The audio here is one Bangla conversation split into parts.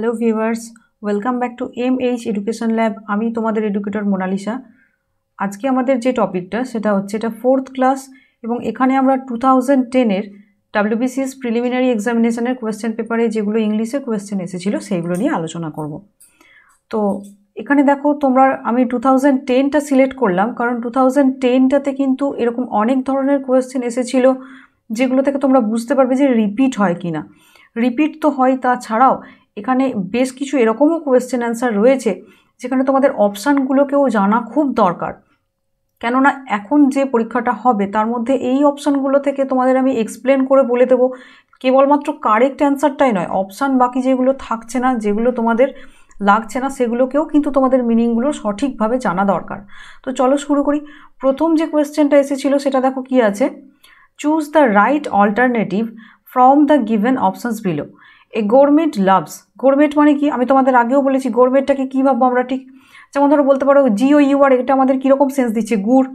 hello viewers welcome back to M H education lab আমি তোমাদের এডুকেটর মোনালিসা আজকে আমাদের যে টপিকটা সেটা হচ্ছে এটা ফোর্থ ক্লাস এবং এখানে আমরা টু থাউজেন্ড টেনের ডাব্লিউবিসিএস প্রিলিমিনারি এক্সামিনেশানের কোয়েশ্চেন পেপারে যেগুলো ইংলিশে কোয়েশ্চেন এসেছিলো সেইগুলো নিয়ে আলোচনা করব তো এখানে দেখো তোমরা আমি টু থাউজেন্ড টেনটা সিলেক্ট করলাম কারণ টু থাউজেন্ড টেনটাতে কিন্তু এরকম অনেক ধরনের কোয়েশ্চেন এসেছিলো যেগুলো থেকে তোমরা বুঝতে পারবে যে রিপিট হয় কি না রিপিট তো হয় তাছাড়াও এখানে বেশ কিছু এরকমও কোয়েশ্চেন অ্যান্সার রয়েছে যেখানে তোমাদের অপশানগুলোকেও জানা খুব দরকার কেননা এখন যে পরীক্ষাটা হবে তার মধ্যে এই অপশানগুলো থেকে তোমাদের আমি এক্সপ্লেন করে বলে দেবো কেবলমাত্র কারেক্ট অ্যান্সারটাই নয় অপশান বাকি যেগুলো থাকছে না যেগুলো তোমাদের লাগছে না সেগুলোকেও কিন্তু তোমাদের মিনিংগুলো সঠিকভাবে জানা দরকার তো চলো শুরু করি প্রথম যে কোয়েশ্চেনটা এসেছিল সেটা দেখো কি আছে choose the right alternative from the given options below a gourmet loves gourmet মানে কি আমি তোমাদের আগেও বলেছি গোরমেটটাকে কী ভাববো আমরা ঠিক যেমন ধরো বলতে পারো জিও আর এটা আমাদের কীরকম সেন্স দিচ্ছে গুড়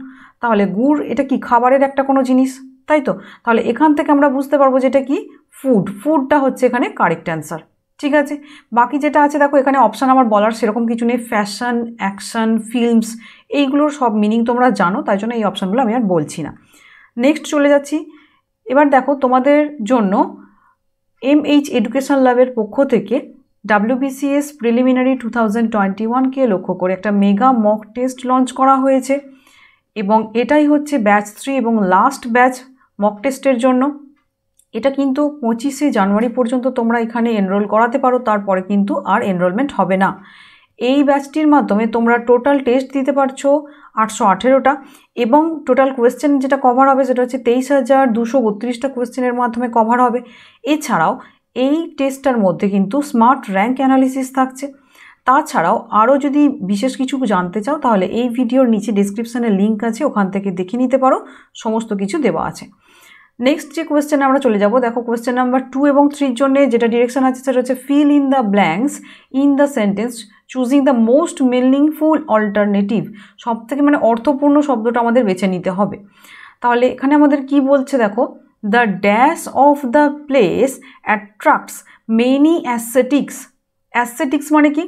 তাহলে গুড় এটা কি খাবারের একটা কোনো জিনিস তাই তো তাহলে এখান থেকে আমরা বুঝতে পারবো যেটা কি ফুড ফুডটা হচ্ছে এখানে কারেক্ট অ্যান্সার ঠিক আছে বাকি যেটা আছে দেখো এখানে অপশান আমার বলার সেরকম কিছু নেই ফ্যাশন অ্যাকশন ফিল্মস এইগুলোর সব মিনিং তোমরা জানো তাই জন্য এই অপশানগুলো আমি আর বলছি না নেক্সট চলে যাচ্ছি এবার দেখো তোমাদের জন্য এম এইচ এডুকেশন ল্যাবের পক্ষ থেকে WBCS preliminary two thousand twenty ওয়ানকে লক্ষ্য করে একটা মেগা মক টেস্ট লঞ্চ করা হয়েছে এবং এটাই হচ্ছে ব্যাচ থ্রি এবং লাস্ট ব্যাচ মক টেস্টের জন্য এটা কিন্তু পঁচিশে জানুয়ারি পর্যন্ত তোমরা এখানে এনরোল করাতে পারো তারপরে কিন্তু আর এনরোলমেন্ট হবে না এই ব্যাচটির মাধ্যমে তোমরা টোটাল টেস্ট দিতে পারছো আটশো আঠেরোটা এবং টোটাল কোয়েশ্চেন যেটা কভার হবে সেটা হচ্ছে তেইশ হাজার দুশো বত্রিশটা কোয়েশ্চেনের মাধ্যমে কভার হবে এছাড়াও এই টেস্টটার মধ্যে কিন্তু স্মার্ট র্যাঙ্ক অ্যানালিসিস থাকছে তাছাড়াও আরও যদি বিশেষ কিছু জানতে চাও তাহলে এই ভিডিওর নিচে ডিসক্রিপশানে লিঙ্ক আছে ওখান থেকে দেখে নিতে পারো সমস্ত কিছু দেওয়া আছে নেক্সট যে কোয়েশ্চেন আমরা চলে যাব দেখো কোয়েশ্চেন নাম্বার টু এবং থ্রির জন্য যেটা ডিরেকশন আছে সেটা হচ্ছে fill in the blanks in the sentence choosing the most meaningful alternative সব থেকে মানে অর্থপূর্ণ শব্দটা আমাদের বেছে নিতে হবে তাহলে এখানে আমাদের কি বলছে দেখো the dash of the place attracts many ascetics ascetics মানে কি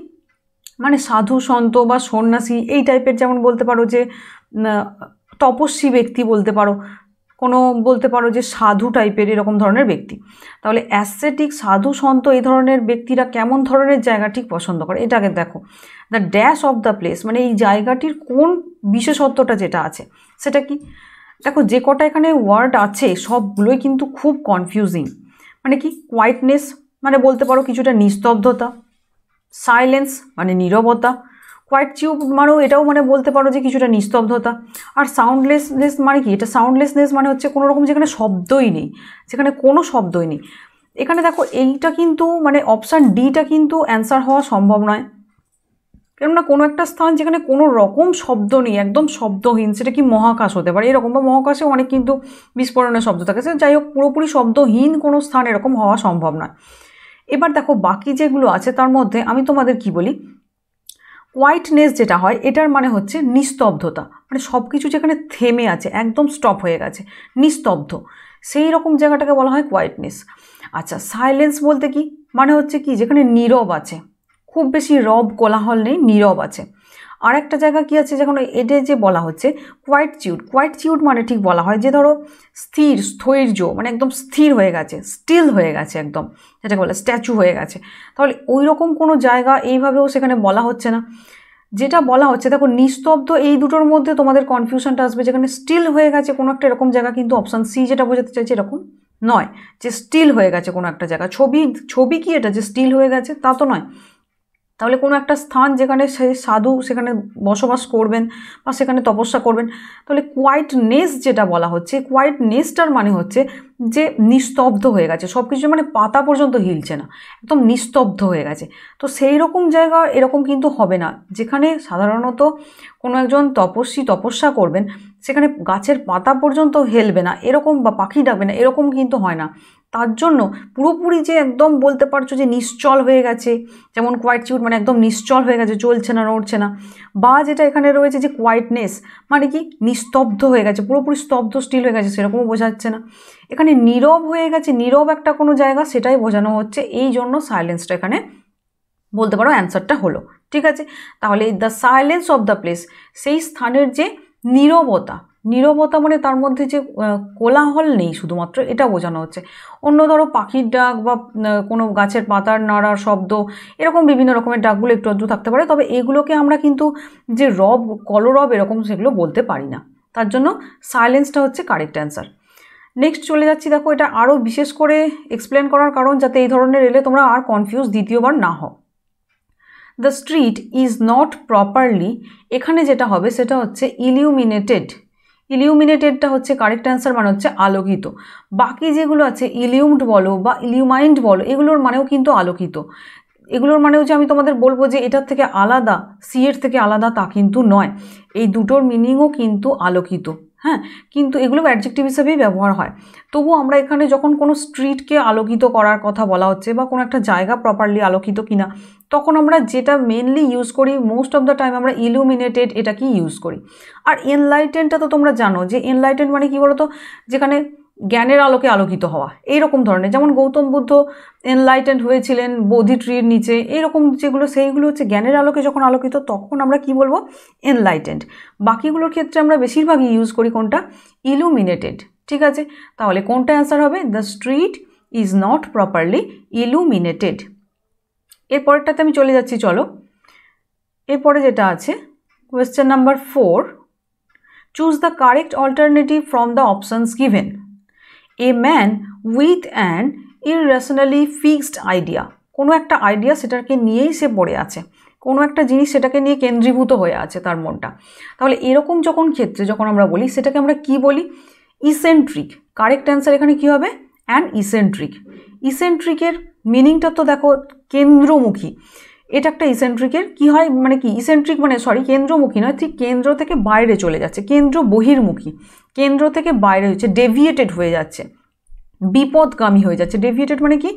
মানে সাধু সন্ত বা সন্ন্যাসী এই টাইপের যেমন বলতে পারো যে তপস্বী ব্যক্তি বলতে পারো কোনো বলতে পারো যে সাধু টাইপের এরকম ধরনের ব্যক্তি তাহলে অ্যাসেটিক সাধু সন্ত এই ধরনের ব্যক্তিরা কেমন ধরনের জায়গা ঠিক পছন্দ করে এটাকে দেখো the dash of the place মানে এই জায়গাটির কোন বিশেষত্বটা যেটা আছে সেটা কি দেখো যে কটা এখানে ওয়ার্ড আছে সবগুলোই কিন্তু খুব কনফিউজিং মানে কি কোয়াইটনেস মানে বলতে পারো কিছুটা নিস্তব্ধতা সাইলেন্স মানে নীরবতা হোয়াইট টিউব মানেও এটাও মানে বলতে পারো যে কিছুটা নিস্তব্ধতা আর সাউন্ডলেসনেস মানে কি এটা সাউন্ডলেসনেস মানে হচ্ছে কোনো রকম যেখানে শব্দই নেই যেখানে কোনো শব্দই নেই এখানে দেখো এইটা কিন্তু মানে অপশান ডিটা কিন্তু অ্যান্সার হওয়া সম্ভব নয় কেননা কোনো একটা স্থান যেখানে কোনো রকম শব্দ নেই একদম শব্দহীন সেটা কি মহাকাশ হতে পারে এরকম বা মহাকাশে অনেক কিন্তু বিস্ফোরণের শব্দ থাকে সে যাই হোক পুরোপুরি শব্দহীন কোনো স্থান এরকম হওয়া সম্ভব নয় এবার দেখো বাকি যেগুলো আছে তার মধ্যে আমি তোমাদের কি বলি হোয়াইটনেস যেটা হয় এটার মানে হচ্ছে নিস্তব্ধতা মানে সব কিছু যেখানে থেমে আছে একদম স্টপ হয়ে গেছে নিস্তব্ধ সেই রকম জায়গাটাকে বলা হয় কোয়াইটনেস আচ্ছা সাইলেন্স বলতে কি মানে হচ্ছে কি যেখানে নীরব আছে খুব বেশি রব কোলাহল নেই নীরব আছে আর একটা জায়গা কী আছে যখন এডে যে বলা হচ্ছে কোয়াইট কোয়াইট চিউড মানে ঠিক বলা হয় যে ধরো স্থির স্থৈর্য মানে একদম স্থির হয়ে গেছে স্টিল হয়ে গেছে একদম যেটাকে বলে স্ট্যাচু হয়ে গেছে তাহলে ওই রকম কোনো জায়গা এইভাবেও সেখানে বলা হচ্ছে না যেটা বলা হচ্ছে দেখো নিস্তব্ধ এই দুটোর মধ্যে তোমাদের কনফিউশনটা আসবে যেখানে স্টিল হয়ে গেছে কোনো একটা এরকম জায়গা কিন্তু অপশান সি যেটা বোঝাতে চাইছে এরকম নয় যে স্টিল হয়ে গেছে কোনো একটা জায়গা ছবি ছবি কি এটা যে স্টিল হয়ে গেছে তা তো নয় তাহলে কোনো একটা স্থান যেখানে সে সাধু সেখানে বসবাস করবেন বা সেখানে তপস্যা করবেন তাহলে কোয়াইটনেস যেটা বলা হচ্ছে কোয়াইটনেসটার মানে হচ্ছে যে নিস্তব্ধ হয়ে গেছে সব কিছু মানে পাতা পর্যন্ত হিলছে না একদম নিস্তব্ধ হয়ে গেছে তো সেই রকম জায়গা এরকম কিন্তু হবে না যেখানে সাধারণত কোনো একজন তপস্বী তপস্যা করবেন সেখানে গাছের পাতা পর্যন্ত হেলবে না এরকম বা পাখি ডাকবে না এরকম কিন্তু হয় না তার জন্য পুরোপুরি যে একদম বলতে পারছো যে নিশ্চল হয়ে গেছে যেমন কোয়াইটিউড মানে একদম নিশ্চল হয়ে গেছে চলছে না নড়ছে না বা যেটা এখানে রয়েছে যে কোয়াইটনেস মানে কি নিস্তব্ধ হয়ে গেছে পুরোপুরি স্তব্ধ স্টিল হয়ে গেছে সেরকমও বোঝাচ্ছে না এখানে নীরব হয়ে গেছে নীরব একটা কোনো জায়গা সেটাই বোঝানো হচ্ছে এই জন্য সাইলেন্সটা এখানে বলতে পারো অ্যান্সারটা হলো ঠিক আছে তাহলে the silence of the place সেই স্থানের যে নীরবতা নীরবতা মানে তার মধ্যে যে কোলাহল নেই শুধুমাত্র এটা বোঝানো হচ্ছে অন্য ধরো পাখির ডাক বা কোনো গাছের পাতার নাড়ার শব্দ এরকম বিভিন্ন রকমের ডাকগুলো একটু আধটু থাকতে পারে তবে এগুলোকে আমরা কিন্তু যে রব কলরব এরকম সেগুলো বলতে পারি না তার জন্য সাইলেন্সটা হচ্ছে কারেক্ট অ্যান্সার নেক্সট চলে যাচ্ছি দেখো এটা আরও বিশেষ করে এক্সপ্লেন করার কারণ যাতে এই ধরনের এলে তোমরা আর কনফিউজ দ্বিতীয়বার না হও the street is not properly এখানে যেটা হবে সেটা হচ্ছে ইলিউমিনেটেড ইলিউমিনেটেডটা হচ্ছে কারেক্ট অ্যান্সার মানে হচ্ছে আলোকিত বাকি যেগুলো আছে ইলিউমড বলো বা ইলিউমাইন্ড বলো এগুলোর মানেও কিন্তু আলোকিত এগুলোর মানেও যে আমি তোমাদের বলবো যে এটার থেকে আলাদা সি এর থেকে আলাদা তা কিন্তু নয় এই দুটোর মিনিংও কিন্তু আলোকিত হ্যাঁ কিন্তু এগুলো অ্যাডজেক্টিভ হিসেবেই ব্যবহার হয় তবু আমরা এখানে যখন কোনো স্ট্রিটকে আলোকিত করার কথা বলা হচ্ছে বা কোনো একটা জায়গা প্রপারলি আলোকিত কিনা তখন আমরা যেটা মেনলি ইউজ করি মোস্ট অফ দ্য টাইম আমরা ইলুমিনেটেড এটাকেই ইউজ করি আর এনলাইটেনটা তো তোমরা জানো যে এনলাইটেন মানে কী বলো তো যেখানে জ্ঞানের আলোকে আলোকিত হওয়া এই রকম ধরনের যেমন গৌতম বুদ্ধ এনলাইটেন্ড হয়েছিলেন বোধি ট্রির নিচে এইরকম যেগুলো সেইগুলো হচ্ছে জ্ঞানের আলোকে যখন আলোকিত তখন আমরা কি বলবো এনলাইটেন্ড বাকিগুলোর ক্ষেত্রে আমরা বেশিরভাগই ইউজ করি কোনটা ইলুমিনেটেড ঠিক আছে তাহলে কোনটা অ্যান্সার হবে the street is not properly illuminated এরপরেরটাতে আমি চলে যাচ্ছি চলো এরপরে যেটা আছে question number four choose the correct alternative from the options given a man with an irrationally fixed idea কোনো একটা আইডিয়া সেটাকে নিয়েই সে পড়ে আছে কোনো একটা জিনিস সেটাকে নিয়ে কেন্দ্রীভূত হয়ে আছে তার মনটা তাহলে এরকম যখন ক্ষেত্রে যখন আমরা বলি সেটাকে আমরা কি বলি ইসেন্ট্রিক কারেক্ট অ্যান্সার এখানে কি হবে অ্যান্ড ইসেন্ট্রিক ইসেন্ট্রিকের মিনিংটা তো দেখো কেন্দ্রমুখী এটা একটা ইসেন্ট্রিকের কি হয় মানে কি ইসেন্ট্রিক মানে সরি কেন্দ্রমুখী নয় ঠিক কেন্দ্র থেকে বাইরে চলে যাচ্ছে কেন্দ্র বহির্মুখী কেন্দ্র থেকে বাইরে হচ্ছে ডেভিয়েটেড হয়ে যাচ্ছে বিপদগামী হয়ে যাচ্ছে ডেভিয়েটেড মানে কি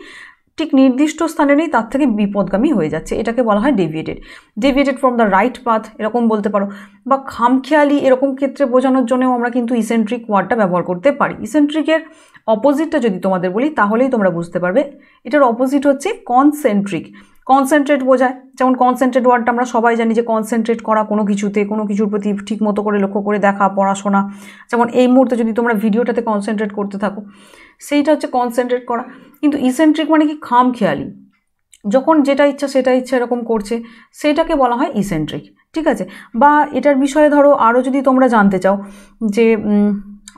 ঠিক নির্দিষ্ট স্থানে নেই তার থেকে বিপদগামী হয়ে যাচ্ছে এটাকে বলা হয় deviated deviated from the right path এরকম বলতে পারো বা খামখেয়ালি এরকম ক্ষেত্রে বোঝানোর জন্যও আমরা কিন্তু ইসেন্ট্রিক ওয়ার্ডটা ব্যবহার করতে পারি ইসেন্ট্রিকের অপোজিটটা যদি তোমাদের বলি তাহলেই তোমরা বুঝতে পারবে এটার অপোজিট হচ্ছে কনসেন্ট্রিক কনসেন্ট্রেট বোঝায় যেমন কনসেন্ট্রেট ওয়ার্ডটা আমরা সবাই জানি যে কনসেন্ট্রেট করা কোনো কিছুতে কোনো কিছুর প্রতি ঠিক মতো করে লক্ষ্য করে দেখা পড়াশোনা যেমন এই মুহূর্তে যদি তোমরা ভিডিওটাতে কনসেন্ট্রেট করতে থাকো সেইটা হচ্ছে কনসেন্ট্রেট করা কিন্তু ইসেন্ট্রিক মানে কি খাম খেয়ালি যখন যেটা ইচ্ছা সেটা ইচ্ছা এরকম করছে সেটাকে বলা হয় ইসেন্ট্রিক ঠিক আছে বা এটার বিষয়ে ধরো আরও যদি তোমরা জানতে চাও যে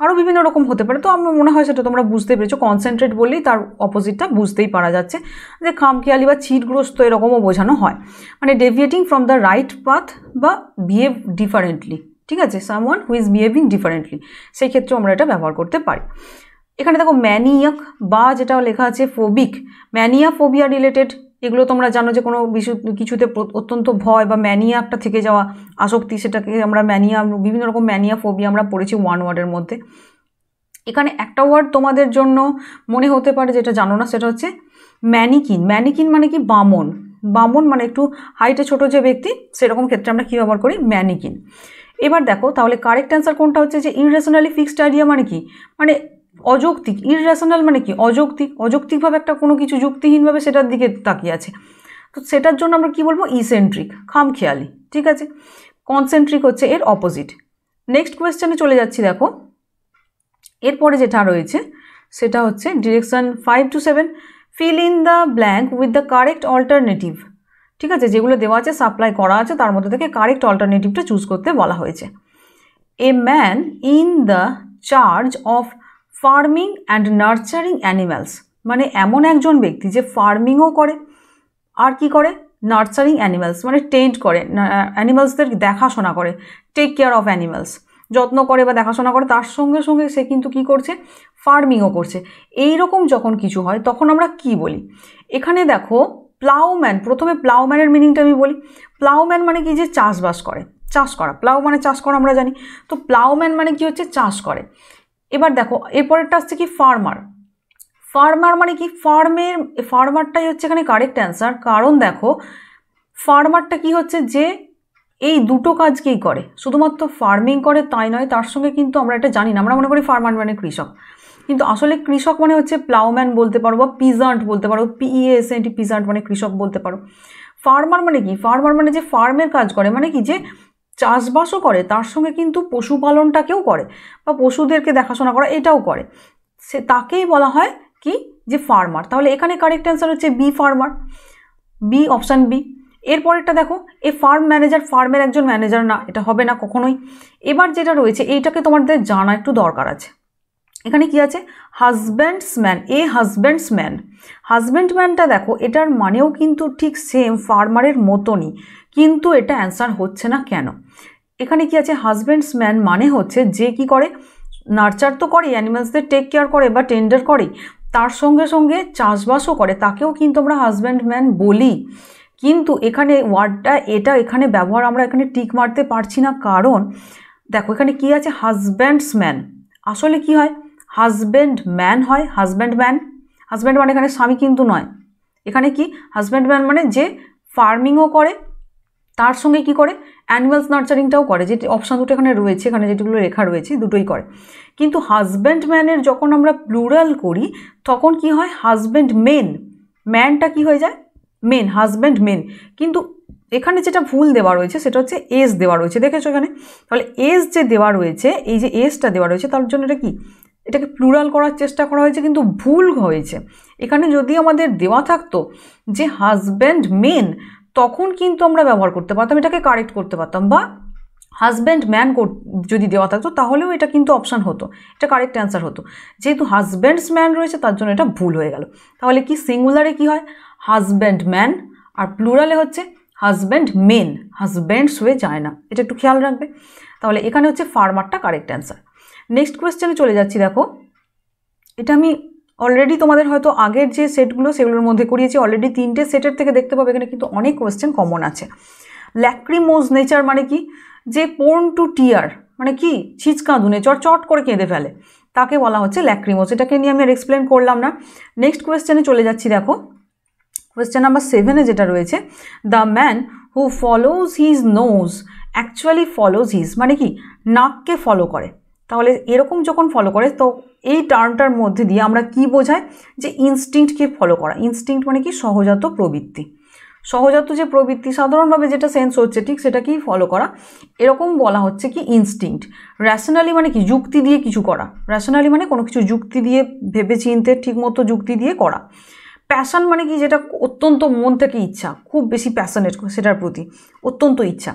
আরও বিভিন্ন রকম হতে পারে তো আমার মনে হয় সেটা তোমরা বুঝতে পেরেছো কনসেন্ট্রেট বললেই তার অপোজিটটা বুঝতেই পারা যাচ্ছে যে খামখেয়ালি বা চিটগ্রস্ত এরকমও বোঝানো হয় মানে deviating from the right path বা বিহেভ ডিফারেন্টলি ঠিক আছে someone who is behaving differently সেই ক্ষেত্রেও আমরা এটা ব্যবহার করতে পারি এখানে দেখো ম্যানিয়াক বা যেটা লেখা আছে ফোবিক ম্যানিয়া ফোবিয়া রিলেটেড এগুলো তোমরা জানো যে কোনো কিছুতে অত্যন্ত ভয় বা ম্যানিয়া একটা থেকে যাওয়া আসক্তি সেটাকে আমরা ম্যানিয়া বিভিন্ন রকম ম্যানিয়া ফোবিয়া আমরা পড়েছি ওয়ান ওয়ার্ডের মধ্যে এখানে একটা ওয়ার্ড তোমাদের জন্য মনে হতে পারে যেটা জানো না সেটা হচ্ছে ম্যানিকিন ম্যানিকিন মানে কি বামন বামন মানে একটু হাইটে ছোট যে ব্যক্তি সেরকম ক্ষেত্রে আমরা কী ব্যবহার করি ম্যানিকিন এবার দেখো তাহলে কারেক্ট অ্যান্সার কোনটা হচ্ছে যে ইনরেশনালি ফিক্সড আইডিয়া মানে কি মানে অযৌক্তিক ইররেশনাল মানে কি অযৌক্তিক অযৌক্তিকভাবে একটা কোনো কিছু যুক্তিহীনভাবে সেটার দিকে তাকিয়ে আছে তো সেটার জন্য আমরা কি বলবো ইসেন্ট্রিক খামখেয়ালি ঠিক আছে কনসেন্ট্রিক হচ্ছে এর অপোজিট নেক্সট কোয়েশ্চেনে চলে যাচ্ছি দেখো এরপরে যেটা রয়েছে সেটা হচ্ছে direction five to seven fill in the blank with the correct alternative ঠিক আছে যেগুলো দেওয়া আছে সাপ্লাই করা আছে তার মধ্যে থেকে কারেক্ট অল্টারনেটিভটা চুজ করতে বলা হয়েছে a man in the charge of farming and nurturing animals মানে এমন একজন ব্যক্তি যে ফার্মিংও করে আর কি করে নার্চারিং অ্যানিম্যালস মানে টেন্ট করে অ্যানিম্যালসদের দেখাশোনা করে টেক কেয়ার অফ অ্যানিম্যালস যত্ন করে বা দেখাশোনা করে তার সঙ্গে সঙ্গে সে কিন্তু কি করছে ফার্মিংও করছে এই রকম যখন কিছু হয় তখন আমরা কি বলি এখানে দেখো প্লাউম্যান প্রথমে প্লাউম্যানের মিনিংটা আমি বলি প্লাউম্যান মানে কি যে চাষবাস করে চাষ করা প্লাউ মানে চাষ করা আমরা জানি তো প্লাউম্যান মানে কি হচ্ছে চাষ করে এবার দেখো এরপরেরটা আসছে কি ফার্মার ফার্মার মানে কি ফার্মের ফার্মারটাই হচ্ছে এখানে কারেক্ট অ্যান্সার কারণ দেখো ফার্মারটা কি হচ্ছে যে এই দুটো কাজকেই করে শুধুমাত্র ফার্মিং করে তাই নয় তার সঙ্গে কিন্তু আমরা এটা জানি না আমরা মনে করি ফার্মার মানে কৃষক কিন্তু আসলে কৃষক মানে হচ্ছে প্লাউম্যান বলতে পারো বা পিজান্ট বলতে পারো পিইএসএনটি পিজান্ট মানে কৃষক বলতে পারো ফার্মার মানে কি ফার্মার মানে যে ফার্মের কাজ করে মানে কি যে চাষবাসও করে তার সঙ্গে কিন্তু পশুপালনটাকেও করে বা পশুদেরকে দেখাশোনা করা এটাও করে সে তাকেই বলা হয় কি যে ফার্মার তাহলে এখানে কারেক্ট অ্যান্সার হচ্ছে B farmer B option B এরপরেরটা দেখো এ ফার্ম ম্যানেজার ফার্মের একজন ম্যানেজার না এটা হবে না কখনোই এবার যেটা রয়েছে এইটাকে তোমাদের জানা একটু দরকার আছে এখানে কি আছে হাজব্যান্ডস ম্যান এ হাজব্যান্ডসম্যান হাজব্যান্ডম্যানটা দেখো এটার মানেও কিন্তু ঠিক সেম ফার্মারের মতনই কিন্তু এটা অ্যান্সার হচ্ছে না কেন এখানে কি আছে হাজব্যান্ডস ম্যান মানে হচ্ছে যে কি করে নার্চার তো করে অ্যানিমালসদের টেক কেয়ার করে বা টেন্ডার করে তার সঙ্গে সঙ্গে চাষবাসও করে তাকেও কিন্তু আমরা হাজব্যান্ড ম্যান বলি কিন্তু এখানে ওয়ার্ডটা এটা এখানে ব্যবহার আমরা এখানে টিক মারতে পারছি না কারণ দেখো এখানে কি আছে হাজব্যান্ডস ম্যান আসলে কি হয় হাজব্যান্ড ম্যান হয় হাজব্যান্ড ম্যান হাজব্যান্ড মানে এখানে স্বামী কিন্তু নয় এখানে কি হাজব্যান্ড ম্যান মানে যে ফার্মিংও করে তার সঙ্গে কি করে অ্যানিমালস নার্চারিংটাও করে যে অপশান দুটো এখানে রয়েছে এখানে যেগুলো রেখা রয়েছে দুটোই করে কিন্তু হাজব্যান্ড ম্যানের যখন আমরা প্লুরাল করি তখন কি হয় হাজব্যান্ড মেন ম্যানটা কি হয়ে যায় মেন হাজব্যান্ড মেন কিন্তু এখানে যেটা ভুল দেওয়া রয়েছে সেটা হচ্ছে এজ দেওয়া রয়েছে দেখেছো এখানে তাহলে এজ যে দেওয়া রয়েছে এই যে এজটা দেওয়া রয়েছে তার জন্য এটা কি এটাকে প্লুরাল করার চেষ্টা করা হয়েছে কিন্তু ভুল হয়েছে এখানে যদি আমাদের দেওয়া থাকতো যে হাজব্যান্ড মেন তখন কিন্তু আমরা ব্যবহার করতে পারতাম এটাকে কারেক্ট করতে পারতাম বা হাজব্যান্ড ম্যান যদি দেওয়া থাকতো তাহলেও এটা কিন্তু অপশান হতো এটা কারেক্ট অ্যান্সার হতো যেহেতু হাজব্যান্ডস ম্যান রয়েছে তার জন্য এটা ভুল হয়ে গেল তাহলে কি সিঙ্গুলারে কি হয় হাজব্যান্ড ম্যান আর প্লুরালে হচ্ছে হাজব্যান্ড মেন হাজব্যান্ডস হয়ে যায় না এটা একটু খেয়াল রাখবে তাহলে এখানে হচ্ছে ফার্মারটা কারেক্ট অ্যান্সার নেক্সট কোয়েশ্চেনে চলে যাচ্ছি দেখো এটা আমি অলরেডি তোমাদের হয়তো আগের যে সেটগুলো সেগুলোর মধ্যে করিয়েছি অলরেডি তিনটে সেটের থেকে দেখতে পাবে এখানে কিন্তু অনেক কোয়েশ্চেন কমন আছে ল্যাক্রিমোজ নেচার মানে কি যে পোর্ন টু টিয়ার মানে কি চট চট করে কেঁদে ফেলে তাকে বলা হচ্ছে ল্যাক্রিমোজ এটাকে নিয়ে আমি আর এক্সপ্লেন করলাম না নেক্সট কোয়েশ্চেনে চলে যাচ্ছি দেখো কোয়েশ্চেন নাম্বার সেভেনে যেটা রয়েছে the man who follows his nose actually follows his মানে কি নাককে ফলো করে তাহলে এরকম যখন ফলো করে তো এই টার্মটার মধ্যে দিয়ে আমরা কি বোঝাই যে ইনস্টিংটকে ফলো করা ইনস্টিংক্ট মানে কি সহজাত প্রবৃত্তি সহজাত যে প্রবৃত্তি সাধারণভাবে যেটা সেন্স হচ্ছে ঠিক সেটাকেই ফলো করা এরকম বলা হচ্ছে কি ইনস্টিংক্ট র্যাশনালি মানে কি যুক্তি দিয়ে কিছু করা র্যাশনালি মানে কোনো কিছু যুক্তি দিয়ে ভেবে চিনতে ঠিকমতো যুক্তি দিয়ে করা প্যাশন মানে কি যেটা অত্যন্ত মন থেকে ইচ্ছা খুব বেশি প্যাশনেট সেটার প্রতি অত্যন্ত ইচ্ছা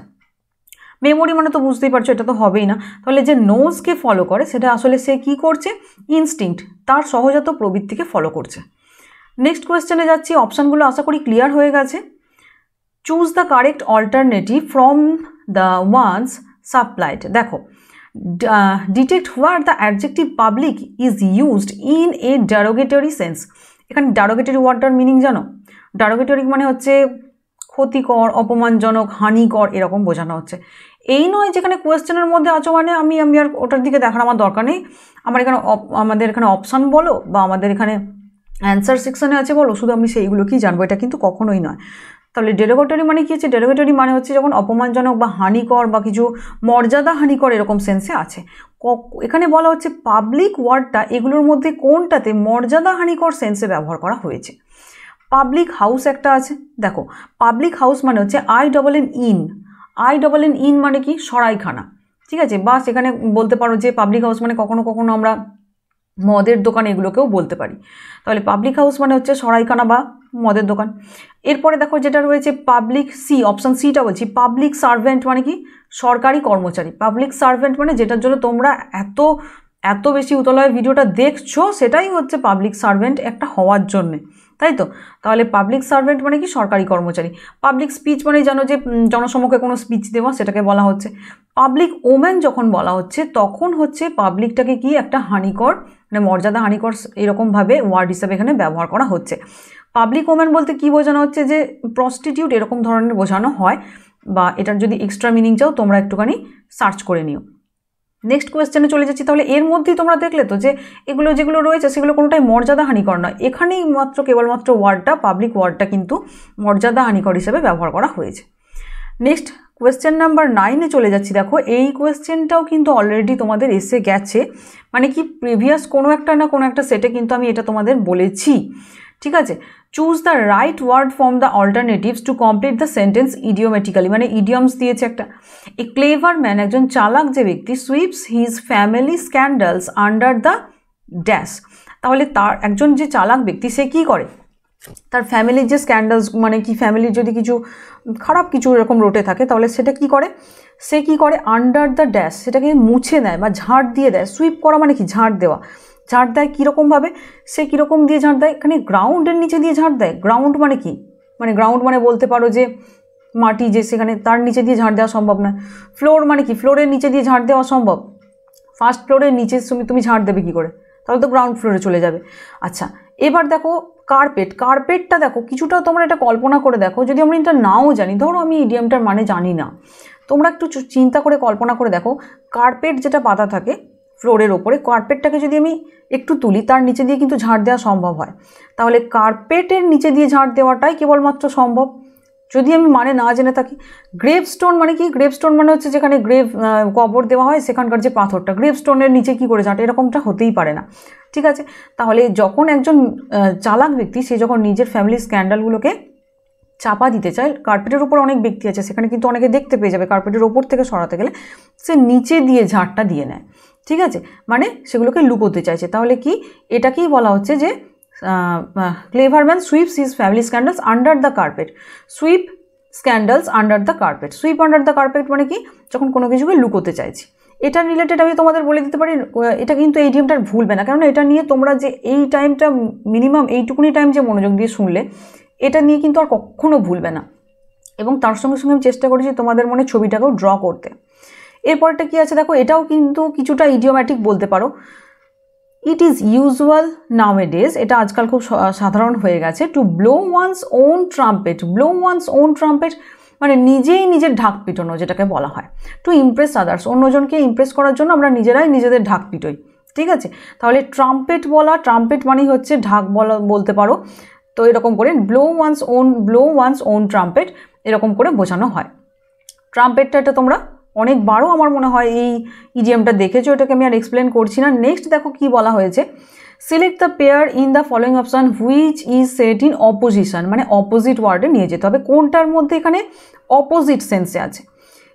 মেমোরি মানে তো বুঝতেই পারছো এটা তো হবেই না তাহলে যে নোজকে ফলো করে সেটা আসলে সে কি করছে ইনস্টিংক্ট তার সহজাত প্রবৃত্তিকে ফলো করছে নেক্সট কোয়েশ্চেনে যাচ্ছি অপশানগুলো আশা করি ক্লিয়ার হয়ে গেছে choose the correct alternative from the ones supplied দেখো detect where the adjective public is used in a derogatory sense এখানে ডারোগেটরি ওয়ার্ডটার মিনিং জানো ডারোগেটরি মানে হচ্ছে ক্ষতিকর অপমানজনক হানিকর এরকম বোঝানো হচ্ছে এই নয় যেখানে কোয়েশ্চেনের মধ্যে আছো মানে আমি আমি আর ওটার দিকে দেখার আমার দরকার নেই আমার এখানে আমাদের এখানে অপশান বলো বা আমাদের এখানে অ্যান্সার সেকশনে আছে বলো শুধু আমি সেইগুলো কি জানবো এটা কিন্তু কখনোই নয় তাহলে ডেরোগেটরি মানে কী হচ্ছে ডেরোগেটরি মানে হচ্ছে যখন অপমানজনক বা হানিকর বা কিছু মর্যাদা হানিকর এরকম সেন্সে আছে এখানে বলা হচ্ছে পাবলিক ওয়ার্ডটা এগুলোর মধ্যে কোনটাতে মর্যাদা হানিকর সেন্সে ব্যবহার করা হয়েছে পাবলিক হাউস একটা আছে দেখো পাবলিক হাউস মানে হচ্ছে I double N inn I double N inn মানে কি সরাইখানা ঠিক আছে বা সেখানে বলতে পারো যে পাবলিক হাউস মানে কখনো কখনো আমরা মদের দোকান এগুলোকেও বলতে পারি তাহলে পাবলিক হাউস মানে হচ্ছে সরাইখানা বা মদের দোকান এরপরে দেখো যেটা রয়েছে পাবলিক সি অপশান সিটা বলছি পাবলিক সার্ভেন্ট মানে কি সরকারি কর্মচারী পাবলিক সার্ভেন্ট মানে যেটার জন্য তোমরা এত এত বেশি উতলায় ভিডিওটা দেখছো সেটাই হচ্ছে পাবলিক সার্ভেন্ট একটা হওয়ার জন্যে তাই তো তাহলে পাবলিক সার্ভেন্ট মানে কি সরকারি কর্মচারী পাবলিক স্পিচ মানে জানো যে জনসমক্ষে কোনো স্পিচ দেওয়া সেটাকে বলা হচ্ছে পাবলিক ওম্যান যখন বলা হচ্ছে তখন হচ্ছে পাবলিকটাকে কি একটা হানিকর মানে মর্যাদা হানিকর এরকমভাবে ওয়ার্ড হিসাবে এখানে ব্যবহার করা হচ্ছে পাবলিক ওম্যান বলতে কি বোঝানো হচ্ছে যে প্রস্টিটিউট এরকম ধরনের বোঝানো হয় বা এটার যদি এক্সট্রা মিনিং চাও তোমরা একটুখানি সার্চ করে নিও নেক্সট কোয়েশ্চেনে চলে যাচ্ছি তাহলে এর মধ্যেই তোমরা দেখলে তো যে এগুলো যেগুলো রয়েছে সেগুলো কোনোটাই মর্যাদা হানিকর নয় এখানেই মাত্র কেবলমাত্র ওয়ার্ডটা পাবলিক ওয়ার্ডটা কিন্তু মর্যাদা হানিকর হিসেবে ব্যবহার করা হয়েছে নেক্সট কোয়েশ্চেন নাম্বার নাইনে চলে যাচ্ছি দেখো এই কোয়েশ্চেনটাও কিন্তু অলরেডি তোমাদের এসে গেছে মানে কি প্রিভিয়াস কোনো একটা না কোনো একটা সেটে কিন্তু আমি এটা তোমাদের বলেছি ঠিক আছে choose the right word from the alternatives to complete the sentence idiomatically মানে ইডিয়মস দিয়েছে একটা এ ক্লেভার ম্যান একজন চালাক যে ব্যক্তি sweeps his family scandals under the dash তাহলে তার একজন যে চালাক ব্যক্তি সে কী করে তার ফ্যামিলির যে স্ক্যান্ডালস মানে কি ফ্যামিলির যদি কিছু খারাপ কিছু এরকম রোটে থাকে তাহলে সেটা কি করে সে কি করে আন্ডার দ্য ড্যাশ সেটাকে মুছে দেয় বা ঝাঁট দিয়ে দেয় সুইপ করা মানে কি ঝাঁট দেওয়া ঝাঁট দেয় কীরকমভাবে সে কীরকম দিয়ে ঝাঁট দেয় এখানে গ্রাউন্ডের নিচে দিয়ে ঝাঁট দেয় গ্রাউন্ড মানে কি মানে গ্রাউন্ড মানে বলতে পারো যে মাটি যে সেখানে তার নিচে দিয়ে ঝাঁট দেওয়া সম্ভব নয় ফ্লোর মানে কি ফ্লোরের নিচে দিয়ে ঝাঁট দেওয়া সম্ভব ফার্স্ট ফ্লোরের নিচে তুমি তুমি ঝাঁট দেবে কী করে তাহলে তো গ্রাউন্ড ফ্লোরে চলে যাবে আচ্ছা এবার দেখো কার্পেট কার্পেটটা দেখো কিছুটা তোমরা এটা কল্পনা করে দেখো যদি আমরা এটা নাও জানি ধরো আমি ইডিএমটার মানে জানি না তোমরা একটু চিন্তা করে কল্পনা করে দেখো কার্পেট যেটা পাতা থাকে ফ্লোরের ওপরে কার্পেটটাকে যদি আমি একটু তুলি তার নিচে দিয়ে কিন্তু ঝাড় দেওয়া সম্ভব হয় তাহলে কার্পেটের নিচে দিয়ে ঝাড় দেওয়াটাই কেবলমাত্র সম্ভব যদি আমি মানে না জেনে থাকি গ্রেভ স্টোন মানে কি গ্রেভ স্টোন মানে হচ্ছে যেখানে গ্রেভ কবর দেওয়া হয় সেখানকার যে পাথরটা গ্রেভ স্টোনের নিচে কি করে ঝাঁটে এরকমটা হতেই পারে না ঠিক আছে তাহলে যখন একজন চালাক ব্যক্তি সে যখন নিজের ফ্যামিলি স্ক্যান্ডালগুলোকে চাপা দিতে চায় কার্পেটের উপর অনেক ব্যক্তি আছে সেখানে কিন্তু অনেকে দেখতে পেয়ে যাবে কার্পেটের ওপর থেকে সরাতে গেলে সে নিচে দিয়ে ঝাড়টা দিয়ে নেয় ঠিক আছে মানে সেগুলোকে লুকোতে চাইছে তাহলে কি এটাকেই বলা হচ্ছে যে clever man sweeps his family scandals under the carpet sweep scandals under the carpet sweep under the carpet মানে কি যখন কোনো কিছুকে লুকোতে চাইছি এটা রিলেটেড আমি তোমাদের বলে দিতে পারি এটা কিন্তু এই ডিএমটা ভুলবে না কেননা এটা নিয়ে তোমরা যে এই টাইমটা মিনিমাম এইটুকুনি টাইম যে মনোযোগ দিয়ে শুনলে এটা নিয়ে কিন্তু আর কখনো ভুলবে না এবং তার সঙ্গে সঙ্গে আমি চেষ্টা করেছি তোমাদের মনে ছবিটাকেও ড্র করতে এরপরটা কি আছে দেখো এটাও কিন্তু কিছুটা ইডিওম্যাটিক বলতে পারো it is usual nowadays এটা আজকাল খুব সাধারণ হয়ে গেছে to blow one's own trumpet blow one's own trumpet মানে নিজেই নিজের ঢাক পিটোনো যেটাকে বলা হয় টু ইমপ্রেস আদার্স অন্যজনকে ইমপ্রেস করার জন্য আমরা নিজেরাই নিজেদের ঢাক পিটোই ঠিক আছে তাহলে ট্রাম্পেট বলা ট্রাম্পেট মানেই হচ্ছে ঢাক বলা বলতে পারো তো এরকম করে blow one's own blow one's own trumpet এরকম করে বোঝানো হয় ট্রাম্পেটটা এটা তোমরা অনেকবারও আমার মনে হয় এই ইডিএমটা e দেখেছো এটাকে আমি আর এক্সপ্লেন করছি না নেক্সট দেখো কি বলা হয়েছে select the pair in the following option which is set in opposition মানে অপোজিট ওয়ার্ডে নিয়ে যেতে হবে কোনটার মধ্যে এখানে অপোজিট সেন্সে আছে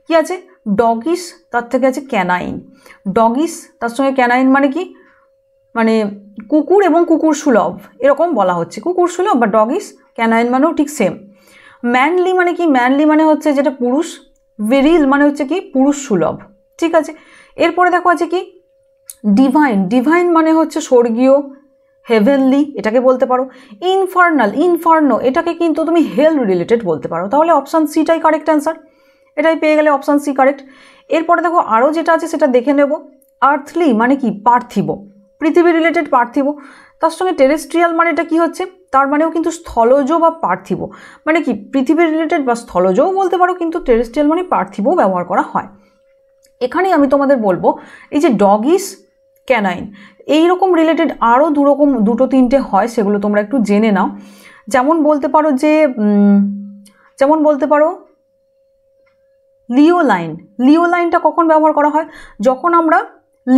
কি আছে ডগিস তার থেকে আছে ক্যানাইন ডগিস তার সঙ্গে ক্যানাইন মানে কি মানে কুকুর এবং কুকুর সুলভ এরকম বলা হচ্ছে কুকুর সুলভ বা ডগিস ক্যানাইন মানেও ঠিক সেম ম্যানলি মানে কি ম্যানলি মানে হচ্ছে যেটা পুরুষ ভেরিল মানে হচ্ছে কি পুরুষ সুলভ ঠিক আছে এরপরে দেখো আছে কি ডিভাইন ডিভাইন মানে হচ্ছে স্বর্গীয় হেভেনলি এটাকে বলতে পারো ইনফার্নাল ইনফার্নো এটাকে কিন্তু তুমি হেল রিলেটেড বলতে পারো তাহলে অপশান সিটাই কারেক্ট অ্যান্সার এটাই পেয়ে গেলে অপশান সি কারেক্ট এরপরে দেখো আরও যেটা আছে সেটা দেখে নেব আর্থলি মানে কি পার্থিব পৃথিবী রিলেটেড পার্থিব তার সঙ্গে টেরেস্ট্রিয়াল মানে এটা কী হচ্ছে তার মানেও কিন্তু স্থলজ বা পার্থিব মানে কি পৃথিবী রিলেটেড বা স্থলজও বলতে পারো কিন্তু টেরেস্ট্রিয়াল মানে পার্থিবও ব্যবহার করা হয় এখানে আমি তোমাদের বলবো এই যে ডগিস ক্যানাইন এই রকম রিলেটেড আরও দুরকম দুটো তিনটে হয় সেগুলো তোমরা একটু জেনে নাও যেমন বলতে পারো যে যেমন বলতে পারো লিও লাইন লিও লাইনটা কখন ব্যবহার করা হয় যখন আমরা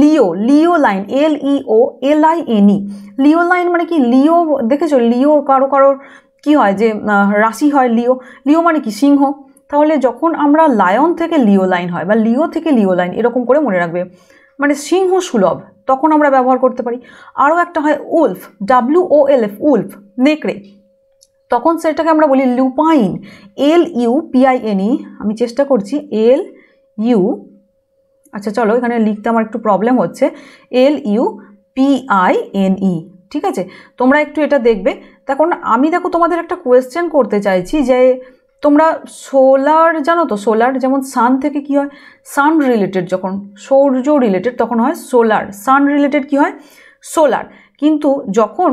leo leonine L E O L I N E leonine মানে কি লিও দেখেছো লিও কারো কারোর কি হয় যে রাশি হয় লিও লিও মানে কি সিংহ তাহলে যখন আমরা লায়ন থেকে লিও লাইন হয় বা লিও থেকে লিও লাইন এরকম করে মনে রাখবে মানে সিংহ সুলভ তখন আমরা ব্যবহার করতে পারি আরও একটা হয় wolf W O L F wolf নেকড়ে তখন সেটাকে আমরা বলি লুপাইন এল ইউ পিআইএনই আমি চেষ্টা করছি এল ইউ আচ্ছা চলো এখানে লিখতে আমার একটু প্রবলেম হচ্ছে L U P I N E ঠিক আছে তোমরা একটু এটা দেখবে তখন আমি দেখো তোমাদের একটা কোয়েশ্চেন করতে চাইছি যে তোমরা সোলার জানো তো সোলার যেমন সান থেকে কি হয় সান রিলেটেড যখন সৌর্য রিলেটেড তখন হয় সোলার সান রিলেটেড কি হয় সোলার কিন্তু যখন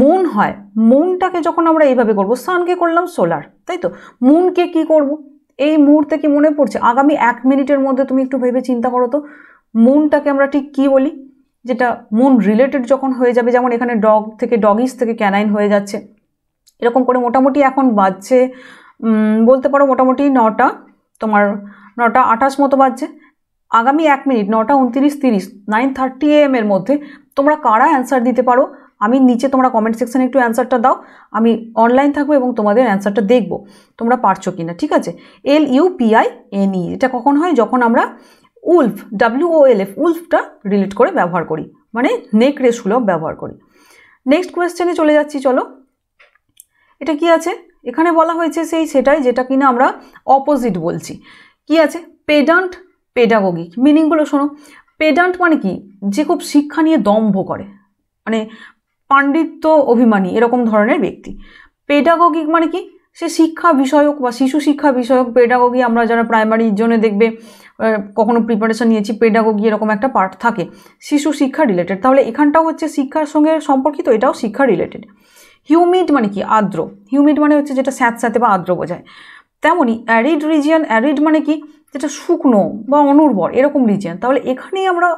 মুন হয় মুনটাকে যখন আমরা এইভাবে করব সানকে করলাম সোলার তাই তো মুনকে কি করব এই মুহূর্তে কি মনে পড়ছে আগামী এক মিনিটের মধ্যে তুমি একটু ভেবে চিন্তা করো তো মনটাকে আমরা ঠিক কি বলি যেটা মন রিলেটেড যখন হয়ে যাবে যেমন এখানে ডগ থেকে ডগিস থেকে ক্যানাইন হয়ে যাচ্ছে এরকম করে মোটামুটি এখন বাজছে বলতে পারো মোটামুটি নটা তোমার নটা আঠাশ মতো বাজছে আগামী এক মিনিট নটা উনত্রিশ তিরিশ নাইন থার্টি এম এর মধ্যে তোমরা কারা অ্যান্সার দিতে পারো আমি নিচে তোমরা কমেন্ট সেকশানে একটু অ্যান্সারটা দাও আমি অনলাইন থাকবো এবং তোমাদের অ্যান্সারটা দেখবো তোমরা পারছো কি না ঠিক আছে L U P I N E এটা কখন হয় যখন আমরা wolf W O L F উলফটা রিলেট করে ব্যবহার করি মানে নেক রেসগুলো ব্যবহার করি নেক্সট কোয়েশ্চেনে চলে যাচ্ছি চলো এটা কি আছে এখানে বলা হয়েছে সেই সেটাই যেটা কিনা আমরা অপোজিট বলছি কি আছে পেডান্ট পেডাগোগিক মিনিংগুলো শোনো পেডান্ট মানে কি যে খুব শিক্ষা নিয়ে দম্ভ করে মানে পাণ্ডিত্য অভিমানী এরকম ধরনের ব্যক্তি পেডাগগিক মানে কি সে শিক্ষা বিষয়ক বা শিশু শিক্ষা বিষয়ক পেডাগগি আমরা যারা প্রাইমারির জন্য দেখবে কখনো প্রিপারেশন নিয়েছি পেডাগগি এরকম একটা পার্ট থাকে শিশু শিক্ষা রিলেটেড তাহলে এখানটাও হচ্ছে শিক্ষার সঙ্গে সম্পর্কিত এটাও শিক্ষা রিলেটেড হিউমিড মানে কি আর্দ্র হিউমিড মানে হচ্ছে যেটা স্যাঁতস্যাঁতে বা আর্দ্র বোঝায় তেমনই অ্যারিড রিজিয়ান অ্যারিড মানে কি যেটা শুকনো বা অনুর্বর এরকম রিজিয়ান তাহলে এখানেই আমরা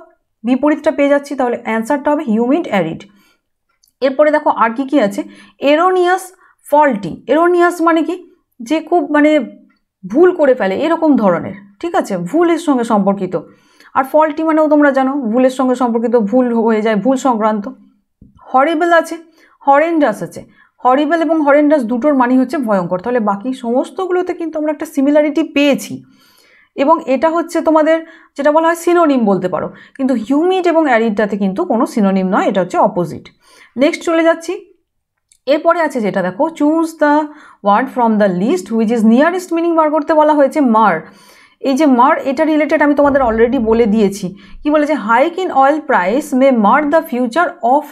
বিপরীতটা পেয়ে যাচ্ছি তাহলে অ্যান্সারটা হবে হিউমিড অ্যারিড এরপরে দেখো আর কি কী আছে এরোনিয়াস ফল্টি এরোনিয়াস মানে কি যে খুব মানে ভুল করে ফেলে এরকম ধরনের ঠিক আছে ভুলের সঙ্গে সম্পর্কিত আর ফল্টি মানেও তোমরা জানো ভুলের সঙ্গে সম্পর্কিত ভুল হয়ে যায় ভুল সংক্রান্ত হরিবেল আছে হরেন্ডাস আছে হরিবেল এবং হরেন্ডাস দুটোর মানি হচ্ছে ভয়ঙ্কর তাহলে বাকি সমস্তগুলোতে কিন্তু আমরা একটা সিমিলারিটি পেয়েছি এবং এটা হচ্ছে তোমাদের যেটা বলা হয় সিনোনিম বলতে পারো কিন্তু হিউমিড এবং অ্যারিডটাতে কিন্তু কোনো সিনোনিম নয় এটা হচ্ছে অপোজিট নেক্সট চলে যাচ্ছি এরপরে আছে যেটা দেখো choose the word from the list which is nearest meaning বার করতে বলা হয়েছে মার এই যে মার এটা রিলেটেড আমি তোমাদের অলরেডি বলে দিয়েছি কি বলেছে hike in oil price may mar the future of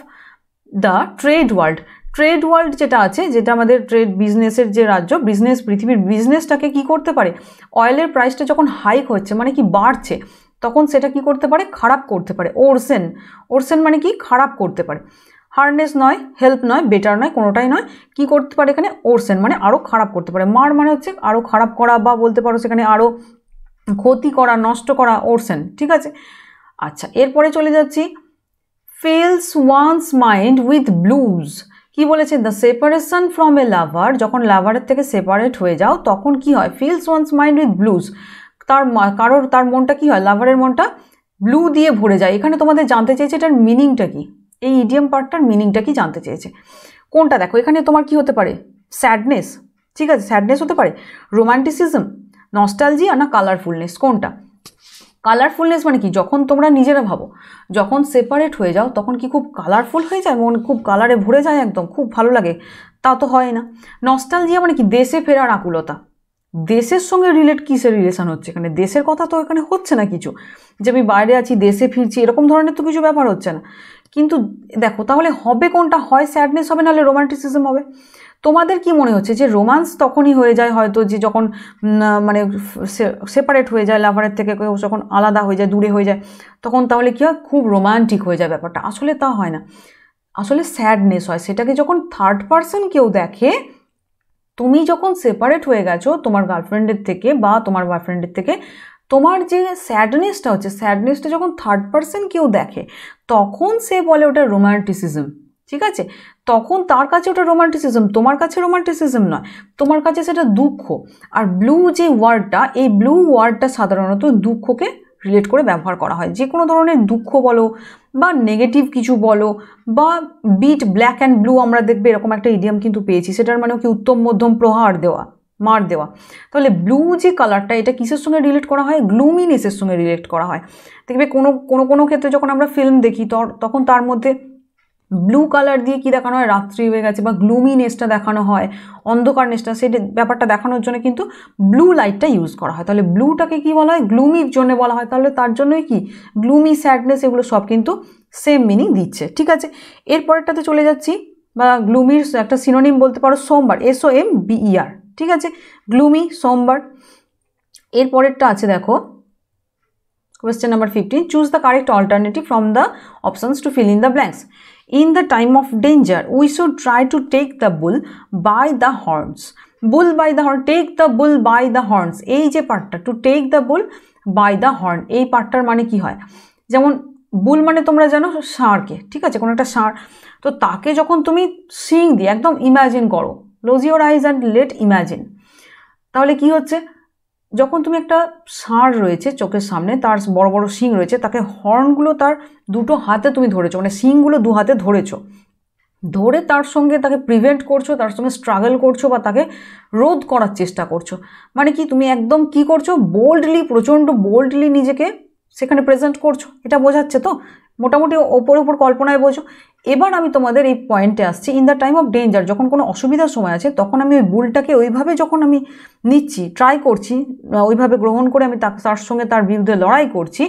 the trade world trade world যেটা আছে যেটা আমাদের ট্রেড বিজনেসের যে রাজ্য বিজনেস পৃথিবীর বিজনেসটাকে কি করতে পারে অয়েলের প্রাইসটা যখন হাইক হচ্ছে মানে কি বাড়ছে তখন সেটা কি করতে পারে খারাপ করতে পারে ওরসেন ওরসেন মানে কি খারাপ করতে পারে হার্নেস নয় হেল্প নয় বেটার নয় কোনোটাই নয় কি করতে পারে এখানে ওরসেন মানে আরও খারাপ করতে পারে মার মানে হচ্ছে আরও খারাপ করা বা বলতে পারো সেখানে আরও ক্ষতি করা নষ্ট করা ওরসেন ঠিক আছে আচ্ছা এরপরে চলে যাচ্ছি fills one's mind with blues কি বলেছে the separation from a lover যখন লাভারের থেকে সেপারেট হয়ে যাও তখন কি হয় fills one's mind with blues তার কারোর তার মনটা কি হয় লাভারের মনটা ব্লু দিয়ে ভরে যায় এখানে তোমাদের জানতে চেয়েছে এটার মিনিংটা কি এই ইডিয়াম পার্টটার মিনিংটা কি জানতে চেয়েছে কোনটা দেখো এখানে তোমার কি হতে পারে স্যাডনেস ঠিক আছে স্যাডনেস হতে পারে রোমান্টিসিজম নস্টালজিয়া না কালারফুলনেস কোনটা কালারফুলনেস মানে কি যখন তোমরা নিজেরা ভাবো যখন সেপারেট হয়ে যাও তখন কি খুব কালারফুল হয়ে যায় মন খুব কালারে ভরে যায় একদম খুব ভালো লাগে তা তো হয় না নস্টালজিয়া মানে কি দেশে ফেরার আকুলতা দেশের সঙ্গে রিলেট কিসের রিলেশান হচ্ছে এখানে দেশের কথা তো এখানে হচ্ছে না কিছু যে আমি বাইরে আছি দেশে ফিরছি এরকম ধরনের তো কিছু ব্যাপার হচ্ছে না কিন্তু দেখো তাহলে হবে কোনটা হয় স্যাডনেস হবে নাহলে রোমান্টিসিজম হবে তোমাদের কি মনে হচ্ছে যে রোমান্স তখনই হয়ে যায় হয়তো যে যখন মানে সেপারেট হয়ে যায় লাভারের থেকে কেউ যখন আলাদা হয়ে যায় দূরে হয়ে যায় তখন তাহলে কী হয় খুব রোমান্টিক হয়ে যায় ব্যাপারটা আসলে তা হয় না আসলে স্যাডনেস হয় সেটাকে যখন থার্ড পারসন কেউ দেখে তুমি যখন সেপারেট হয়ে গেছো তোমার গার্লফ্রেন্ডের থেকে বা তোমার বয়ফ্রেন্ডের থেকে তোমার যে স্যাডনেসটা হচ্ছে স্যাডনেসটা যখন থার্ড পারসন কেউ দেখে তখন সে বলে ওটা রোম্যান্টিসিজম ঠিক আছে তখন তার কাছে ওটা রোমান্টিসিজম তোমার কাছে রোমান্টিসিজম নয় তোমার কাছে সেটা দুঃখ আর ব্লু যে ওয়ার্ডটা এই ব্লু ওয়ার্ডটা সাধারণত দুঃখকে রিলেট করে ব্যবহার করা হয় যে কোনো ধরনের দুঃখ বলো বা নেগেটিভ কিছু বলো বা বিট ব্ল্যাক অ্যান্ড ব্লু আমরা দেখবে এরকম একটা ইডিয়াম কিন্তু পেয়েছি সেটার মানেও কি উত্তম মধ্যম প্রহার দেওয়া মার দেওয়া তাহলে ব্লু যে কালারটা এটা কিসের সঙ্গে রিলেট করা হয় গ্লুমিনেসের সঙ্গে রিলেট করা হয় দেখবে কোনো কোনো কোনো ক্ষেত্রে যখন আমরা ফিল্ম দেখি তখন তার মধ্যে ব্লু কালার দিয়ে কি দেখানো হয় রাত্রি হয়ে গেছে বা গ্লুমিনেসটা দেখানো হয় অন্ধকারনেসটা সেই ব্যাপারটা দেখানোর জন্য কিন্তু ব্লু লাইটটা ইউজ করা হয় তাহলে ব্লুটাকে কি বলা হয় গ্লুমির জন্য বলা হয় তাহলে তার জন্যই কি গ্লুমি স্যাডনেস এগুলো সব কিন্তু সেম মিনিং দিচ্ছে ঠিক আছে এরপরেরটাতে চলে যাচ্ছি বা গ্লুমির একটা সিনোনিম বলতে পারো সোমবার এসও এম বিইআর ঠিক আছে গ্লুমি সোমবার এরপরেরটা আছে দেখো question number fifteen choose the correct alternative from the options to fill in the blanks in the time of danger we should try to take the bull by the horns bull by the horn take the bull by the horns এই যে পার্টটা to take the bull by the horn এই পার্টটার মানে কি হয় যেমন বুল মানে তোমরা জানো ষাঁড়কে ঠিক আছে কোনো একটা ষাঁড় তো তাকে যখন তুমি সিং দিয়ে একদম ইমাজিন করো close your eyes and let imagine তাহলে কি হচ্ছে যখন তুমি একটা ষাঁড় রয়েছে চোখের সামনে তার বড় বড় শিং রয়েছে তাকে হর্নগুলো তার দুটো হাতে তুমি ধরেছো মানে শিংগুলো দু হাতে ধরেছো ধরে তার সঙ্গে তাকে প্রিভেন্ট করছো তার সঙ্গে স্ট্রাগল করছো বা তাকে রোধ করার চেষ্টা করছো মানে কি তুমি একদম কি করছো বোল্ডলি প্রচণ্ড বোল্ডলি নিজেকে সেখানে প্রেজেন্ট করছো এটা বোঝাচ্ছে তো মোটামুটি ওপর ওপর কল্পনায় বোঝো এবার আমি তোমাদের এই পয়েন্টে আসছি in the time of danger যখন কোনো অসুবিধার সময় আছে তখন আমি ওই বুলটাকে ওইভাবে যখন আমি নিচ্ছি ট্রাই করছি ওইভাবে গ্রহণ করে আমি তার সঙ্গে তার বিরুদ্ধে লড়াই করছি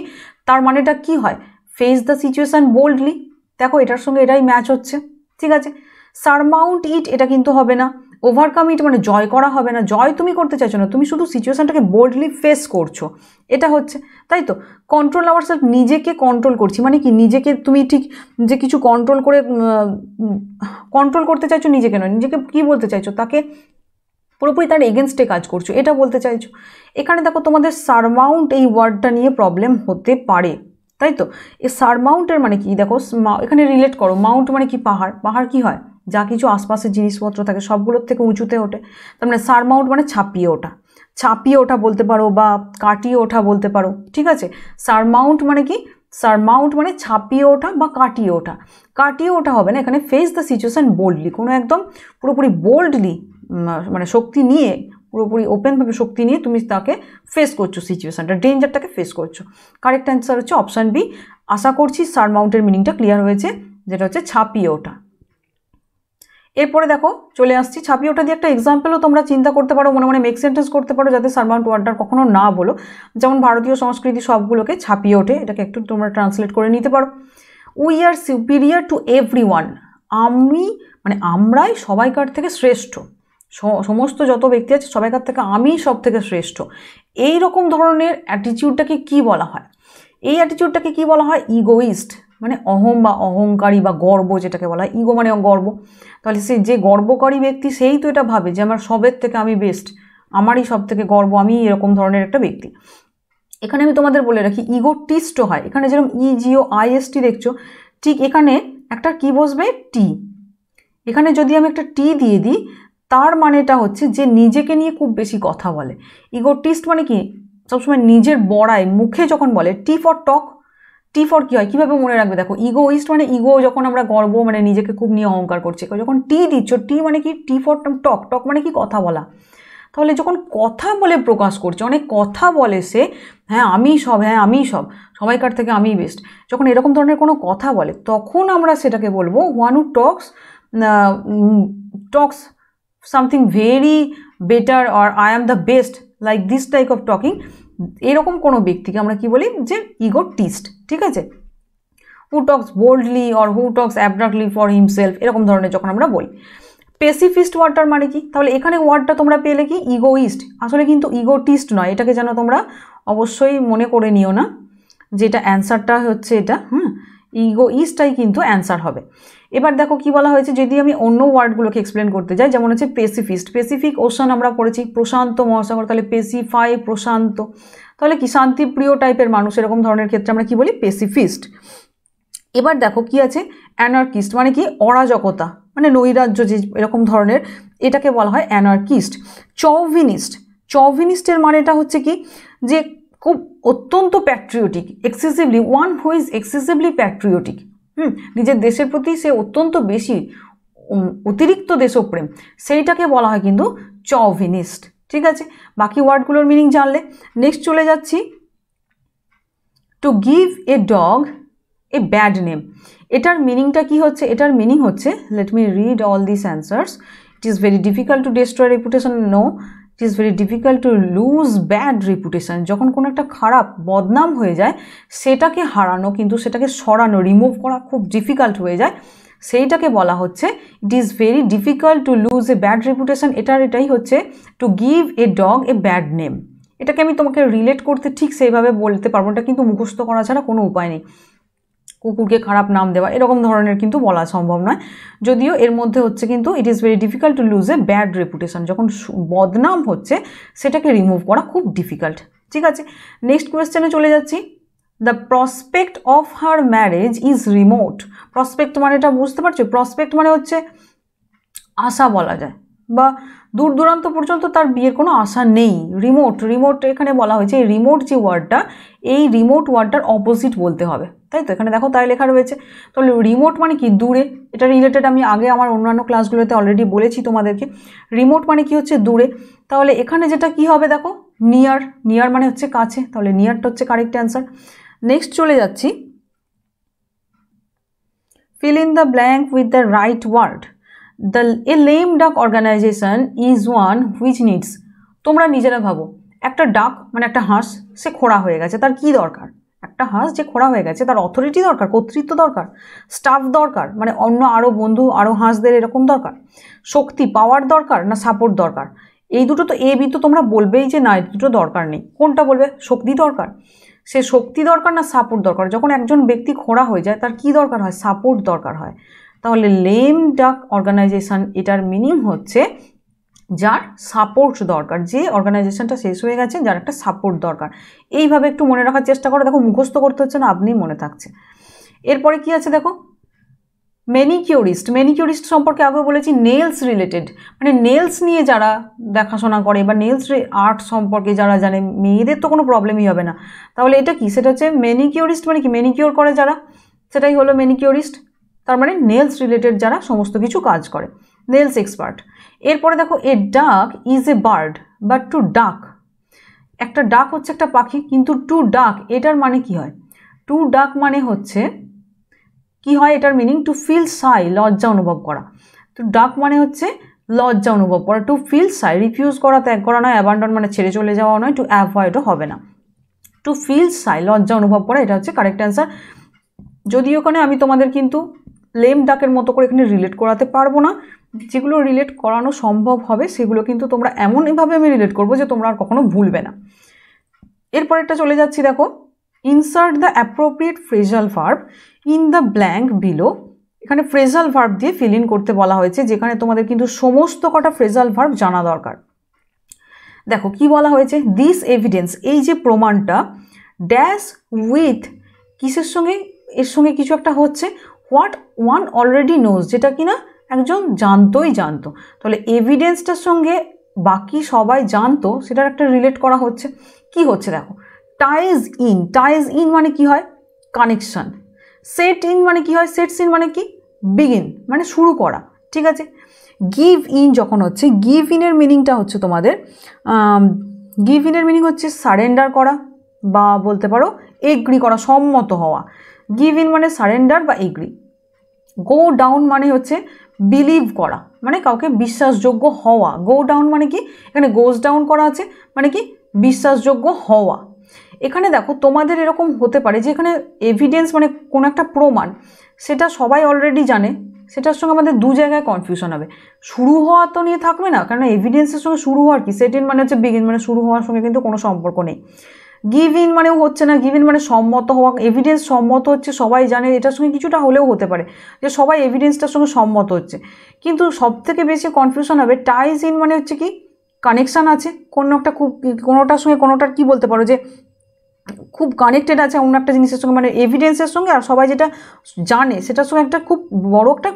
তার মানেটা কি হয় ফেস দ্য সিচুয়েশান বোল্ডলি দেখো এটার সঙ্গে এটাই ম্যাচ হচ্ছে ঠিক আছে সারমাউন্ট ইট এটা কিন্তু হবে না ওভারকাম ইট মানে জয় করা হবে না জয় তুমি করতে চাইছো না তুমি শুধু সিচুয়েশানটাকে বোল্ডলি ফেস করছো এটা হচ্ছে তাই তো কন্ট্রোল আওয়ার সেলফ নিজেকে কন্ট্রোল করছি মানে কি নিজেকে তুমি ঠিক যে কিছু কন্ট্রোল করে কন্ট্রোল করতে চাইছো নিজেকে নয় নিজেকে কি বলতে চাইছো তাকে পুরোপুরি তার এগেনস্টে কাজ করছো এটা বলতে চাইছো এখানে দেখো তোমাদের সারমাউন্ট এই ওয়ার্ডটা নিয়ে প্রবলেম হতে পারে তাই তো এ সারমাউন্টের মানে কি দেখো এখানে রিলেট করো মাউন্ট মানে কি পাহাড় পাহাড় কি হয় যা কিছু আশপাশের জিনিসপত্র থাকে সবগুলোর থেকে উঁচুতে ওঠে তার মানে সারমাউট মানে ছাপিয়ে ওঠা ছাপিয়ে ওঠা বলতে পারো বা কাটিয়ে ওঠা বলতে পারো ঠিক আছে সারমাউন্ট মানে কি সারমাউন্ট মানে ছাপিয়ে ওঠা বা কাটিয়ে ওঠা কাটিয়ে ওঠা হবে না এখানে ফেস দ্য সিচুয়েশান বোল্ডলি কোনো একদম পুরোপুরি বোল্ডলি মানে শক্তি নিয়ে পুরোপুরি ওপেনভাবে শক্তি নিয়ে তুমি তাকে ফেস করছো সিচুয়েশানটা ডেঞ্জারটাকে ফেস করছো কারেক্ট অ্যান্সার হচ্ছে অপশান বি আশা করছি সারমাউন্টের মিনিংটা ক্লিয়ার হয়েছে যেটা হচ্ছে ছাপিয়ে ওঠা এরপরে দেখো চলে আসছি ছাপিয়ে ওটা দিয়ে একটা এক্সাম্পলও তোমরা চিন্তা করতে পারো মনে মনে মেক সেন্টেন্স করতে পারো যাতে সারমাউন্ট ওয়ার্ডটার কখনো না বলো যেমন ভারতীয় সংস্কৃতি সবগুলোকে ছাপিয়ে ওঠে এটাকে একটু তোমরা ট্রান্সলেট করে নিতে পারো we are superior to everyone আমি মানে আমরাই সবাইকার থেকে শ্রেষ্ঠ সমস্ত যত ব্যক্তি আছে সবাইকার থেকে আমি সব থেকে শ্রেষ্ঠ এই রকম ধরনের অ্যাটিটিউডটাকে কি বলা হয় এই অ্যাটিটিউডটাকে কি বলা হয় ইগোইস্ট মানে অহম বা অহংকারী বা গর্ব যেটাকে বলা হয় ইগো মানে গর্ব তাহলে সে যে গর্বকারী ব্যক্তি সেই তো এটা ভাবে যে আমার সবের থেকে আমি বেস্ট আমারই সব থেকে গর্ব আমি এরকম ধরনের একটা ব্যক্তি এখানে আমি তোমাদের বলে রাখি ইগো টিস্ট হয় এখানে যেরকম ইজিও e, আইএসটি দেখছো ঠিক এখানে একটা কি বসবে টি এখানে যদি আমি একটা টি দিয়ে দিই তার মানেটা হচ্ছে যে নিজেকে নিয়ে খুব বেশি কথা বলে ইগো টিস্ট মানে কি সবসময় নিজের বড়ায় মুখে যখন বলে T for talk T for কী হয় কীভাবে মনে রাখবে দেখো ইগো ইস্ট মানে ইগো যখন আমরা গর্ব মানে নিজেকে খুব নিয়ে অহংকার করছি যখন টি দিচ্ছ টি মানে কি টি ফর টক টক মানে কি কথা বলা তাহলে যখন কথা বলে প্রকাশ করছে অনেক কথা বলে সে হ্যাঁ আমি সব হ্যাঁ আমি সব সবাইকার থেকে আমি বেস্ট যখন এরকম ধরনের কোনো কথা বলে তখন আমরা সেটাকে বলবো one who talks talks something very better আর I am the best like this type of talking এরকম কোনো ব্যক্তিকে আমরা কি বলি যে ইগো টিস্ট ঠিক আছে who talks boldly or who talks abstractly for himself এরকম ধরনের যখন আমরা বলি পেসিফিস্ট ওয়ার্ডটার মানে কি তাহলে এখানে ওয়ার্ডটা তোমরা পেলে কি ইগোইস্ট আসলে কিন্তু ইগোটিস্ট নয় এটাকে যেন তোমরা অবশ্যই মনে করে নিও না যেটা অ্যান্সারটা হচ্ছে এটা হুম ইগোইস্টটাই কিন্তু অ্যান্সার হবে এবার দেখো কি বলা হয়েছে যদি আমি অন্য ওয়ার্ডগুলোকে এক্সপ্লেন করতে যাই যেমন হচ্ছে পেসিফিস্ট পেসিফিক ওশান আমরা পড়েছি প্রশান্ত মহাসাগর তাহলে পেসিফাই প্রশান্ত তাহলে কি শান্তিপ্রিয় টাইপের মানুষ এরকম ধরনের ক্ষেত্রে আমরা কি বলি পেসিফিস্ট এবার দেখো কি আছে অ্যানার্কিস্ট মানে কি অরাজকতা মানে নৈরাজ্য যে এরকম ধরনের এটাকে বলা হয় অ্যানার্কিস্ট চৌভিনিস্ট চৌভিনিস্টের মানেটা হচ্ছে কি যে খুব অত্যন্ত patriotic excessively one who is excessively patriotic hmm নিজের দেশের প্রতি সে অত্যন্ত বেশি অতিরিক্ত দেশপ্রেম সেইটাকে বলা হয় কিন্তু চভিনিস্ট ঠিক আছে বাকি ওয়ার্ডগুলোর মিনিং জানলে নেক্সট চলে যাচ্ছি to give a dog a bad name এটার মিনিংটা কি হচ্ছে এটার মিনিং হচ্ছে let me read all this answers it is very difficult to destroy reputation no it is very difficult to lose bad reputation যখন কোনো একটা খারাপ বদনাম হয়ে যায় সেটাকে হারানো কিন্তু সেটাকে সরানো রিমুভ করা খুব ডিফিকাল্ট হয়ে যায় সেইটাকে বলা হচ্ছে it is very difficult to lose a bad reputation এটার এটাই হচ্ছে to give a dog a bad name এটাকে আমি তোমাকে রিলেট করতে ঠিক সেইভাবে বলতে পারবো এটা কিন্তু মুখস্থ করা ছাড়া কোনো উপায় নেই কুকুরকে খারাপ নাম দেওয়া এরকম ধরনের কিন্তু বলা সম্ভব নয় যদিও এর মধ্যে হচ্ছে কিন্তু it is very difficult to lose a bad reputation যখন বদনাম হচ্ছে সেটাকে রিমুভ করা খুব ডিফিকাল্ট ঠিক আছে নেক্সট কোয়েশ্চেনে চলে যাচ্ছি the prospect of her marriage is remote prospect মানে এটা বুঝতে পারছো প্রসপেক্ট মানে হচ্ছে আশা বলা যায় বা দূর দূরান্ত পর্যন্ত তার বিয়ের কোনো আশা নেই রিমোট রিমোট এখানে বলা হয়েছে এই রিমোট যে ওয়ার্ডটা এই রিমোট ওয়ার্ডটার অপোজিট বলতে হবে তাই তো এখানে দেখো তাই লেখা রয়েছে তাহলে রিমোট মানে কি দূরে এটা রিলেটেড আমি আগে আমার অন্যান্য ক্লাসগুলোতে অলরেডি বলেছি তোমাদেরকে রিমোট মানে কি হচ্ছে দূরে তাহলে এখানে যেটা কি হবে দেখো নিয়ার নিয়ার মানে হচ্ছে কাছে তাহলে নিয়ারটা হচ্ছে কারেক্ট অ্যান্সার নেক্সট চলে যাচ্ছি fill in the blank with the right word the a lame duck organization is one which needs তোমরা নিজেরা ভাবো একটা ডাক মানে একটা হাঁস সে খোঁড়া হয়ে গেছে তার কি দরকার একটা হাঁস যে খোঁড়া হয়ে গেছে তার অথরিটি দরকার কর্তৃত্ব দরকার স্টাফ দরকার মানে অন্য আরও বন্ধু আরও হাঁসদের এরকম দরকার শক্তি পাওয়ার দরকার না সাপোর্ট দরকার এই দুটো তো এ বি তো তোমরা বলবেই যে না এই দুটো দরকার নেই কোনটা বলবে শক্তি দরকার সে শক্তি দরকার না সাপোর্ট দরকার যখন একজন ব্যক্তি খোঁড়া হয়ে যায় তার কি দরকার হয় সাপোর্ট দরকার হয় তাহলে লেম ডাক অর্গানাইজেশান এটার মিনিং হচ্ছে যার সাপোর্ট দরকার যে অর্গানাইজেশনটা শেষ হয়ে গেছে যার একটা সাপোর্ট দরকার এইভাবে একটু মনে রাখার চেষ্টা করো দেখো মুখস্থ করতে হচ্ছে না আপনিই মনে থাকছে এরপরে কি আছে দেখো ম্যানিকিউরিস্ট ম্যানিকিউরিস্ট সম্পর্কে আগে বলেছি নেলস রিলেটেড মানে নেলস নিয়ে যারা দেখাশোনা করে বা নেলস আর্ট সম্পর্কে যারা জানে মেয়েদের তো কোনো প্রবলেমই হবে না তাহলে এটা কি সেটা হচ্ছে ম্যানিকিউরিস্ট মানে কি ম্যানিকিউর করে যারা সেটাই হলো ম্যানিকিউরিস্ট তার মানে নেলস রিলেটেড যারা সমস্ত কিছু কাজ করে নেলস এক্সপার্ট এরপরে দেখো a duck is a bird বা টু ডাক একটা ডাক হচ্ছে একটা পাখি কিন্তু টু ডাক এটার মানে কি হয় টু ডাক মানে হচ্ছে কি হয় এটার মিনিং টু ফিল সাই লজ্জা অনুভব করা তো ডাক মানে হচ্ছে লজ্জা অনুভব করা টু ফিল সাই রিফিউজ করা ত্যাগ করা নয় অ্যাবান্ডন মানে ছেড়ে চলে যাওয়া নয় টু অ্যাভয়েডও হবে না টু ফিল সাই লজ্জা অনুভব করা এটা হচ্ছে কারেক্ট অ্যান্সার যদি ওখানে আমি তোমাদের কিন্তু লেম ডাকের মতো করে এখানে রিলেট করাতে পারবো না যেগুলো রিলেট করানো সম্ভব হবে সেগুলো কিন্তু তোমরা এমন এভাবে আমি রিলেট করবো যে তোমরা আর কখনো ভুলবে না এরপরেরটা চলে যাচ্ছি দেখো insert the appropriate phrasal verb in the blank below এখানে ফ্রেজাল ভার্ব দিয়ে ফিল ইন করতে বলা হয়েছে যেখানে তোমাদের কিন্তু সমস্ত কটা ফ্রেজাল ভার্ব জানা দরকার দেখো কি বলা হয়েছে দিস এভিডেন্স এই যে প্রমাণটা ড্যাশ উইথ কিসের সঙ্গে এর সঙ্গে কিছু একটা হচ্ছে হোয়াট ওয়ান অলরেডি নোজ যেটা কিনা একজন জানতোই জানতো তাহলে এভিডেন্সটার সঙ্গে বাকি সবাই জানতো সেটার একটা রিলেট করা হচ্ছে কি হচ্ছে দেখো টাইজ ইন টাইজ ইন মানে কি হয় কানেকশান সেট ইন মানে কি হয় সেট ইন মানে কি বিগিন মানে শুরু করা ঠিক আছে গিভ ইন যখন হচ্ছে গিভ ইনের মিনিংটা হচ্ছে তোমাদের গিভ ইনের মিনিং হচ্ছে সারেন্ডার করা বা বলতে পারো এগ্রি করা সম্মত হওয়া গিভ ইন মানে সারেন্ডার বা এগ্রি গো ডাউন মানে হচ্ছে বিলিভ করা মানে কাউকে বিশ্বাসযোগ্য হওয়া গো ডাউন মানে কি এখানে গোজ ডাউন করা আছে মানে কি বিশ্বাসযোগ্য হওয়া এখানে দেখো তোমাদের এরকম হতে পারে যে এখানে এভিডেন্স মানে কোনো একটা প্রমাণ সেটা সবাই অলরেডি জানে সেটার সঙ্গে আমাদের দু জায়গায় কনফিউশন হবে শুরু হওয়া তো নিয়ে থাকবে না কারণ এভিডেন্সের সঙ্গে শুরু হওয়ার কি সেটিন মানে হচ্ছে বিগিন মানে শুরু হওয়ার সঙ্গে কিন্তু কোনো সম্পর্ক নেই গিভ ইন মানেও হচ্ছে না গিভ ইন মানে সম্মত হওয়া এভিডেন্স সম্মত হচ্ছে সবাই জানে এটার সঙ্গে কিছুটা হলেও হতে পারে যে সবাই এভিডেন্সটার সঙ্গে সম্মত হচ্ছে কিন্তু সবথেকে বেশি কনফিউশন হবে টাইজ ইন মানে হচ্ছে কি কানেকশান আছে কোনো একটা খুব কোনোটার সঙ্গে কোনোটার কি বলতে পারো যে খুব কানেক্টেড আছে অন্য একটা জিনিসের সঙ্গে মানে এভিডেন্সের সঙ্গে আর সবাই যেটা জানে সেটার সঙ্গে একটা খুব বড় একটা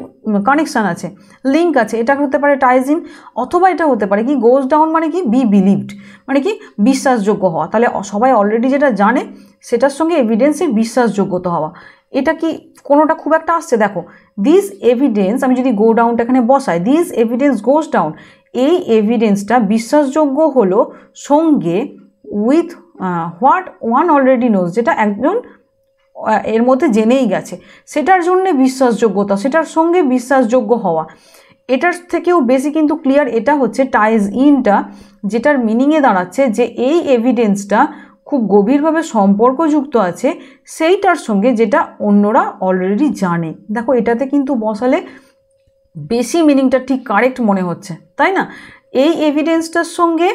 কানেকশান আছে লিঙ্ক আছে এটা হতে পারে টাইজিন অথবা এটা হতে পারে কি গোজ ডাউন মানে কি বি বিলিভড মানে কি বিশ্বাসযোগ্য হওয়া তাহলে সবাই অলরেডি যেটা জানে সেটার সঙ্গে এভিডেন্সের বিশ্বাসযোগ্যতা হওয়া এটা কি কোনোটা খুব একটা আসছে দেখো দিস এভিডেন্স আমি যদি গো ডাউনটা এখানে বসাই দিস এভিডেন্স গোজ ডাউন এই এভিডেন্সটা বিশ্বাসযোগ্য হলো সঙ্গে with what one already knows যেটা একজন এর মধ্যে জেনেই গেছে সেটার জন্যে বিশ্বাসযোগ্যতা সেটার সঙ্গে বিশ্বাসযোগ্য হওয়া এটার থেকেও বেশি কিন্তু ক্লিয়ার এটা হচ্ছে টাইজ ইনটা যেটার মিনিংয়ে দাঁড়াচ্ছে যে এই এভিডেন্সটা খুব গভীরভাবে সম্পর্কযুক্ত আছে সেইটার সঙ্গে যেটা অন্যরা অলরেডি জানে দেখো এটাতে কিন্তু বসালে বেশি মিনিংটা ঠিক কারেক্ট মনে হচ্ছে তাই না এই এভিডেন্সটার সঙ্গে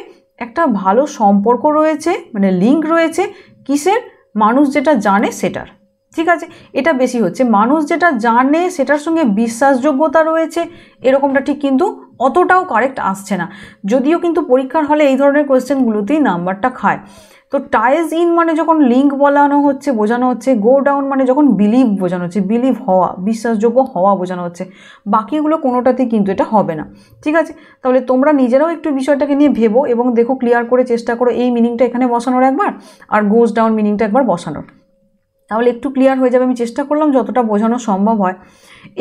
একটা ভালো সম্পর্ক রয়েছে মানে লিঙ্ক রয়েছে কিসের মানুষ যেটা জানে সেটার ঠিক আছে এটা বেশি হচ্ছে মানুষ যেটা জানে সেটার সঙ্গে বিশ্বাসযোগ্যতা রয়েছে এরকমটা ঠিক কিন্তু অতটাও কারেক্ট আসছে না যদিও কিন্তু পরীক্ষার হলে এই ধরনের কোয়েশ্চেনগুলোতেই নাম্বারটা খায় তো টাইজ ইন মানে যখন লিঙ্ক বলানো হচ্ছে বোঝানো হচ্ছে গো ডাউন মানে যখন বিলিভ বোঝানো হচ্ছে বিলিভ হওয়া বিশ্বাসযোগ্য হওয়া বোঝানো হচ্ছে বাকিগুলো কোনোটাতেই কিন্তু এটা হবে না ঠিক আছে তাহলে তোমরা নিজেরাও একটু বিষয়টাকে নিয়ে ভেবো এবং দেখো ক্লিয়ার করে চেষ্টা করো এই মিনিংটা এখানে বসানোর একবার আর গোজ ডাউন মিনিংটা একবার বসানোর তাহলে একটু ক্লিয়ার হয়ে যাবে আমি চেষ্টা করলাম যতটা বোঝানো সম্ভব হয়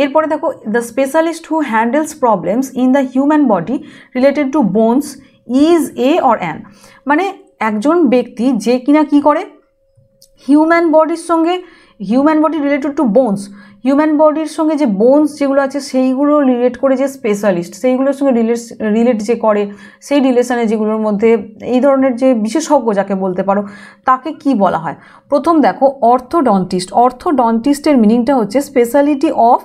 এরপরে দেখো the specialist who handles problems in the human body related to bones is a or an মানে একজন ব্যক্তি যে কিনা কি করে হিউম্যান বডির সঙ্গে human body related to bones human বডির সঙ্গে যে বোনস যেগুলো আছে সেইগুলো রিলেট করে যে স্পেশালিস্ট সেইগুলোর সঙ্গে রিলেট রিলেট যে করে সেই রিলেশানে যেগুলোর মধ্যে এই ধরনের যে বিশেষজ্ঞ যাকে বলতে পারো তাকে কি বলা হয় প্রথম দেখো অর্থোডন্টিস্ট অর্থোডন্টিস্টের মিনিংটা হচ্ছে স্পেশালিটি অফ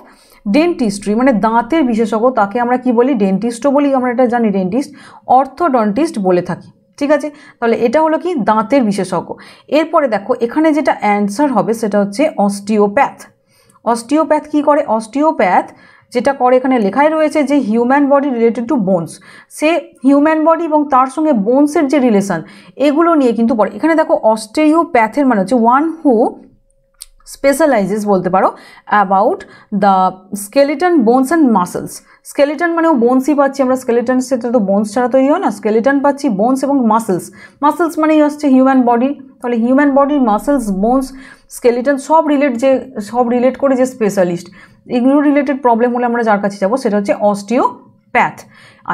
ডেন্টিস্ট্রি মানে দাঁতের বিশেষজ্ঞ তাকে আমরা কি বলি ডেন্টিস্টও বলি আমরা এটা জানি ডেন্টিস্ট অর্থোডন্টিস্ট বলে থাকি ঠিক আছে তাহলে এটা হলো কি দাঁতের বিশেষজ্ঞ এরপরে দেখো এখানে যেটা অ্যান্সার হবে সেটা হচ্ছে অস্টিওপ্যাথ অস্টিওপ্যাথ কি করে অস্টিওপ্যাথ যেটা করে এখানে লেখাই রয়েছে যে human body related to bones সে হিউম্যান বডি এবং তার সঙ্গে বোনসের যে রিলেশন এগুলো নিয়ে কিন্তু পড়ে এখানে দেখো অস্টিওপ্যাথের মানে হচ্ছে ওয়ান হু স্পেশালাইজেস বলতে পারো about the skeleton bones and muscles skeleton মানেও বোনসই পাচ্ছি আমরা স্কেলিটন সেটা তো বোনস ছাড়া তৈরি হয় না স্কেলিটন পাচ্ছি বোনস এবং মাসেলস মাসেলস মানেই হচ্ছে হিউম্যান বডি তাহলে হিউম্যান বডির মাসেলস বোনস স্কেলিটন সব রিলেট যে সব রিলেট করে যে স্পেশালিস্ট এগুলো রিলেটেড প্রবলেম হলে আমরা যার কাছে যাবো সেটা হচ্ছে অস্টিওপ্যাথ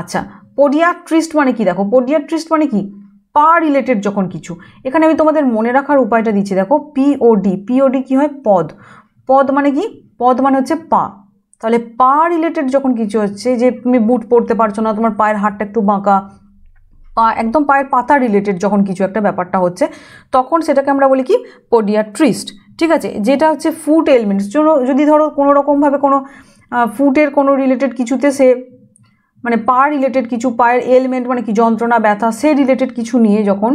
আচ্ছা পোডিয়াট্রিস্ট মানে কি দেখো পোডিয়াট্রিস্ট মানে কি পা রিলেটেড যখন কিছু এখানে আমি তোমাদের মনে রাখার উপায়টা দিচ্ছি দেখো পিওডি পিওডি কী হয় পদ পদ মানে কি পদ মানে হচ্ছে পা তাহলে পা রিলেটেড যখন কিছু হচ্ছে যে তুমি বুট পরতে পারছো না তোমার পায়ের হাড়টা একটু বাঁকা পা একদম পায়ের পাতা রিলেটেড যখন কিছু একটা ব্যাপারটা হচ্ছে তখন সেটাকে আমরা বলি কি ট্রিস্ট ঠিক আছে যেটা হচ্ছে ফুট এলিমেন্টস যদি ধরো কোনো রকমভাবে কোনো ফুটের কোনো রিলেটেড কিছুতে সে মানে পা রিলেটেড কিছু পায়ের এলমেন্ট মানে কি যন্ত্রণা ব্যথা সে রিলেটেড কিছু নিয়ে যখন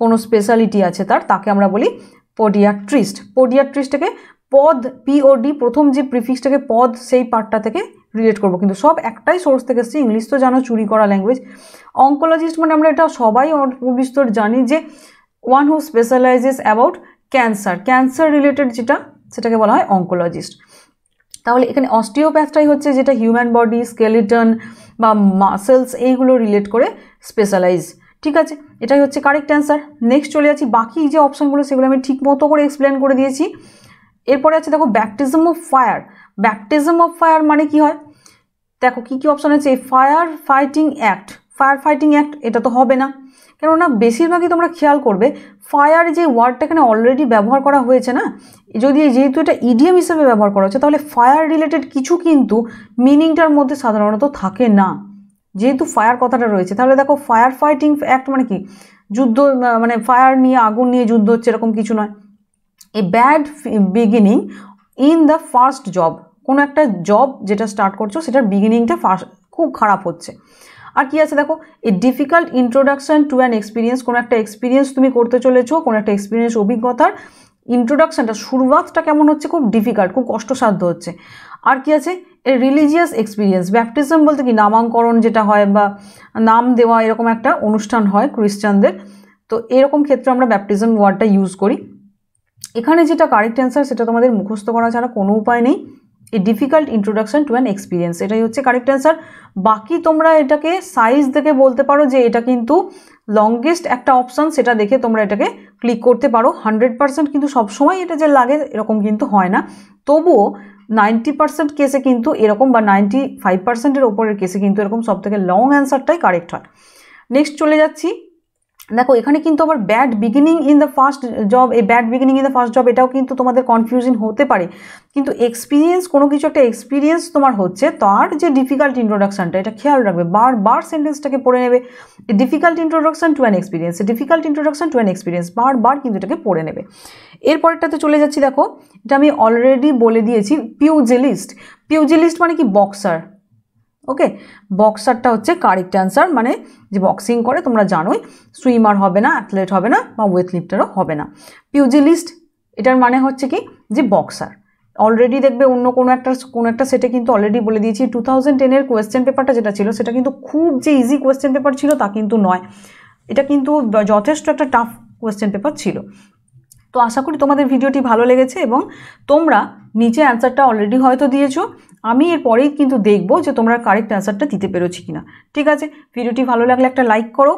কোনো স্পেশালিটি আছে তার তাকে আমরা বলি পডিয়াট্রিস্ট পডিয়াট্রিস্টটাকে পদ পিওডি প্রথম যে প্রিফিক্সটাকে পদ সেই পার্টটা থেকে রিলেট করব কিন্তু সব একটাই সোর্স থেকে এসছে ইংলিশ তো জানো চুরি করা ল্যাঙ্গুয়েজ অঙ্কোলজিস্ট মানে আমরা এটা সবাই বিস্তর জানি যে one who specializes about cancer cancer related যেটা সেটাকে বলা হয় অঙ্কোলজিস্ট তাহলে এখানে অস্টিওপ্যাথটাই হচ্ছে যেটা হিউম্যান বডি স্কেলিটন বা মাসেলস এইগুলো রিলেট করে স্পেশালাইজ ঠিক আছে এটাই হচ্ছে কারেক্ট অ্যান্সার নেক্সট চলে যাচ্ছি বাকি যে অপশানগুলো সেগুলো আমি ঠিক মতো করে এক্সপ্লেন করে দিয়েছি এরপরে আছে দেখো baptism of fire baptism of fire মানে কি হয় দেখো কী কী অপশান আছে fire fighting act fire fighting act এটা তো হবে না কেননা বেশিরভাগই তোমরা খেয়াল করবে ফায়ার যে ওয়ার্ডটা এখানে অলরেডি ব্যবহার করা হয়েছে না যদি যেহেতু এটা ইডিএম হিসেবে ব্যবহার করা হচ্ছে তাহলে ফায়ার রিলেটেড কিছু কিন্তু মিনিংটার মধ্যে সাধারণত থাকে না যেহেতু ফায়ার কথাটা রয়েছে তাহলে দেখো ফায়ার ফাইটিং অ্যাক্ট মানে কি যুদ্ধ মানে ফায়ার নিয়ে আগুন নিয়ে যুদ্ধ হচ্ছে এরকম কিছু নয় a bad beginning in the first job কোনো একটা জব যেটা স্টার্ট করছো সেটার বিগিনিংটা ফার্স্ট খুব খারাপ হচ্ছে আর কি আছে দেখো a difficult introduction to an experience কোনো একটা এক্সপিরিয়েন্স তুমি করতে চলেছ কোনো একটা এক্সপিরিয়েন্স অভিজ্ঞতার ইন্ট্রোডাকশানটা শুরুয়াতটা কেমন হচ্ছে খুব ডিফিকাল্ট খুব কষ্টসাধ্য হচ্ছে আর কি আছে এ রিলিজিয়াস এক্সপিরিয়েন্স ব্যাপটিজম বলতে কি নামাঙ্করণ যেটা হয় বা নাম দেওয়া এরকম একটা অনুষ্ঠান হয় খ্রিস্টানদের তো এরকম ক্ষেত্রে আমরা ব্যাপটিজম ওয়ার্ডটা ইউজ করি এখানে যেটা কারেক্ট অ্যান্সার সেটা তোমাদের মুখস্থ করা ছাড়া কোনো উপায় নেই a difficult introduction to an experience এটাই হচ্ছে কারেক্ট অ্যান্সার বাকি তোমরা এটাকে সাইজ দেখে বলতে পারো যে এটা কিন্তু লংগেস্ট একটা অপশান সেটা দেখে তোমরা এটাকে ক্লিক করতে পারো হান্ড্রেড পার্সেন্ট কিন্তু সবসময় এটা যে লাগে এরকম কিন্তু হয় না তবুও নাইনটি পার্সেন্ট কেসে কিন্তু এরকম বা নাইনটি ফাইভ পার্সেন্টের ওপরের কেসে কিন্তু এরকম সব থেকে লং অ্যান্সারটাই কারেক্ট হয় নেক্সট চলে যাচ্ছি দেখো এখানে কিন্তু আবার bad beginning in the first job এই bad beginning in the first job এটাও কিন্তু তোমাদের কনফিউজিং হতে পারে কিন্তু এক্সপিরিয়েন্স কোনো কিছু একটা এক্সপিরিয়েন্স তোমার হচ্ছে তার যে ডিফিকাল্ট ইন্ট্রোডাকশানটা এটা খেয়াল রাখবে বার বার সেন্টেন্সটাকে পড়ে নেবে difficult introduction to an experience difficult introduction to an experience বার বার কিন্তু এটাকে পড়ে নেবে এরপরেরটাতে চলে যাচ্ছি দেখো এটা আমি অলরেডি বলে দিয়েছি পিউজেলিস্ট পিউজেলিস্ট মানে কি বক্সার ওকে বক্সারটা হচ্ছে কারেক্ট অ্যান্সার মানে যে বক্সিং করে তোমরা জানোই সুইমার হবে না অ্যাথলেট হবে না বা ওয়েট লিফটারও হবে না পিউজিলিস্ট এটার মানে হচ্ছে কি যে বক্সার অলরেডি দেখবে অন্য কোনো একটা কোনো একটা সেটে কিন্তু অলরেডি বলে দিয়েছি টু থাউজেন্ড টেনের কোয়েশ্চেন পেপারটা যেটা ছিল সেটা কিন্তু খুব যে ইজি কোয়েশ্চেন পেপার ছিল তা কিন্তু নয় এটা কিন্তু যথেষ্ট একটা টাফ কোয়েশ্চেন পেপার ছিল তো আশা করি তোমাদের ভিডিওটি ভালো লেগেছে এবং তোমরা নিচে অ্যান্সারটা অলরেডি হয়তো দিয়েছো আমি এরপরেই কিন্তু দেখব যে তোমরা কারেক্ট অ্যান্সারটা দিতে পেরেছি কিনা ঠিক আছে ভিডিওটি ভালো লাগলে একটা লাইক করো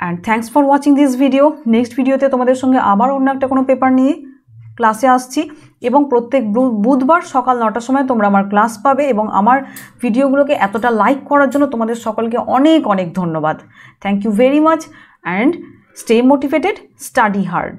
and thanks for watching this video next ভিডিওতে তোমাদের সঙ্গে আবার অন্য একটা কোনো পেপার নিয়ে ক্লাসে আসছি এবং প্রত্যেক বুধবার সকাল নটার সময় তোমরা আমার ক্লাস পাবে এবং আমার ভিডিওগুলোকে এতটা লাইক করার জন্য তোমাদের সকলকে অনেক অনেক ধন্যবাদ thank you very much and stay motivated study hard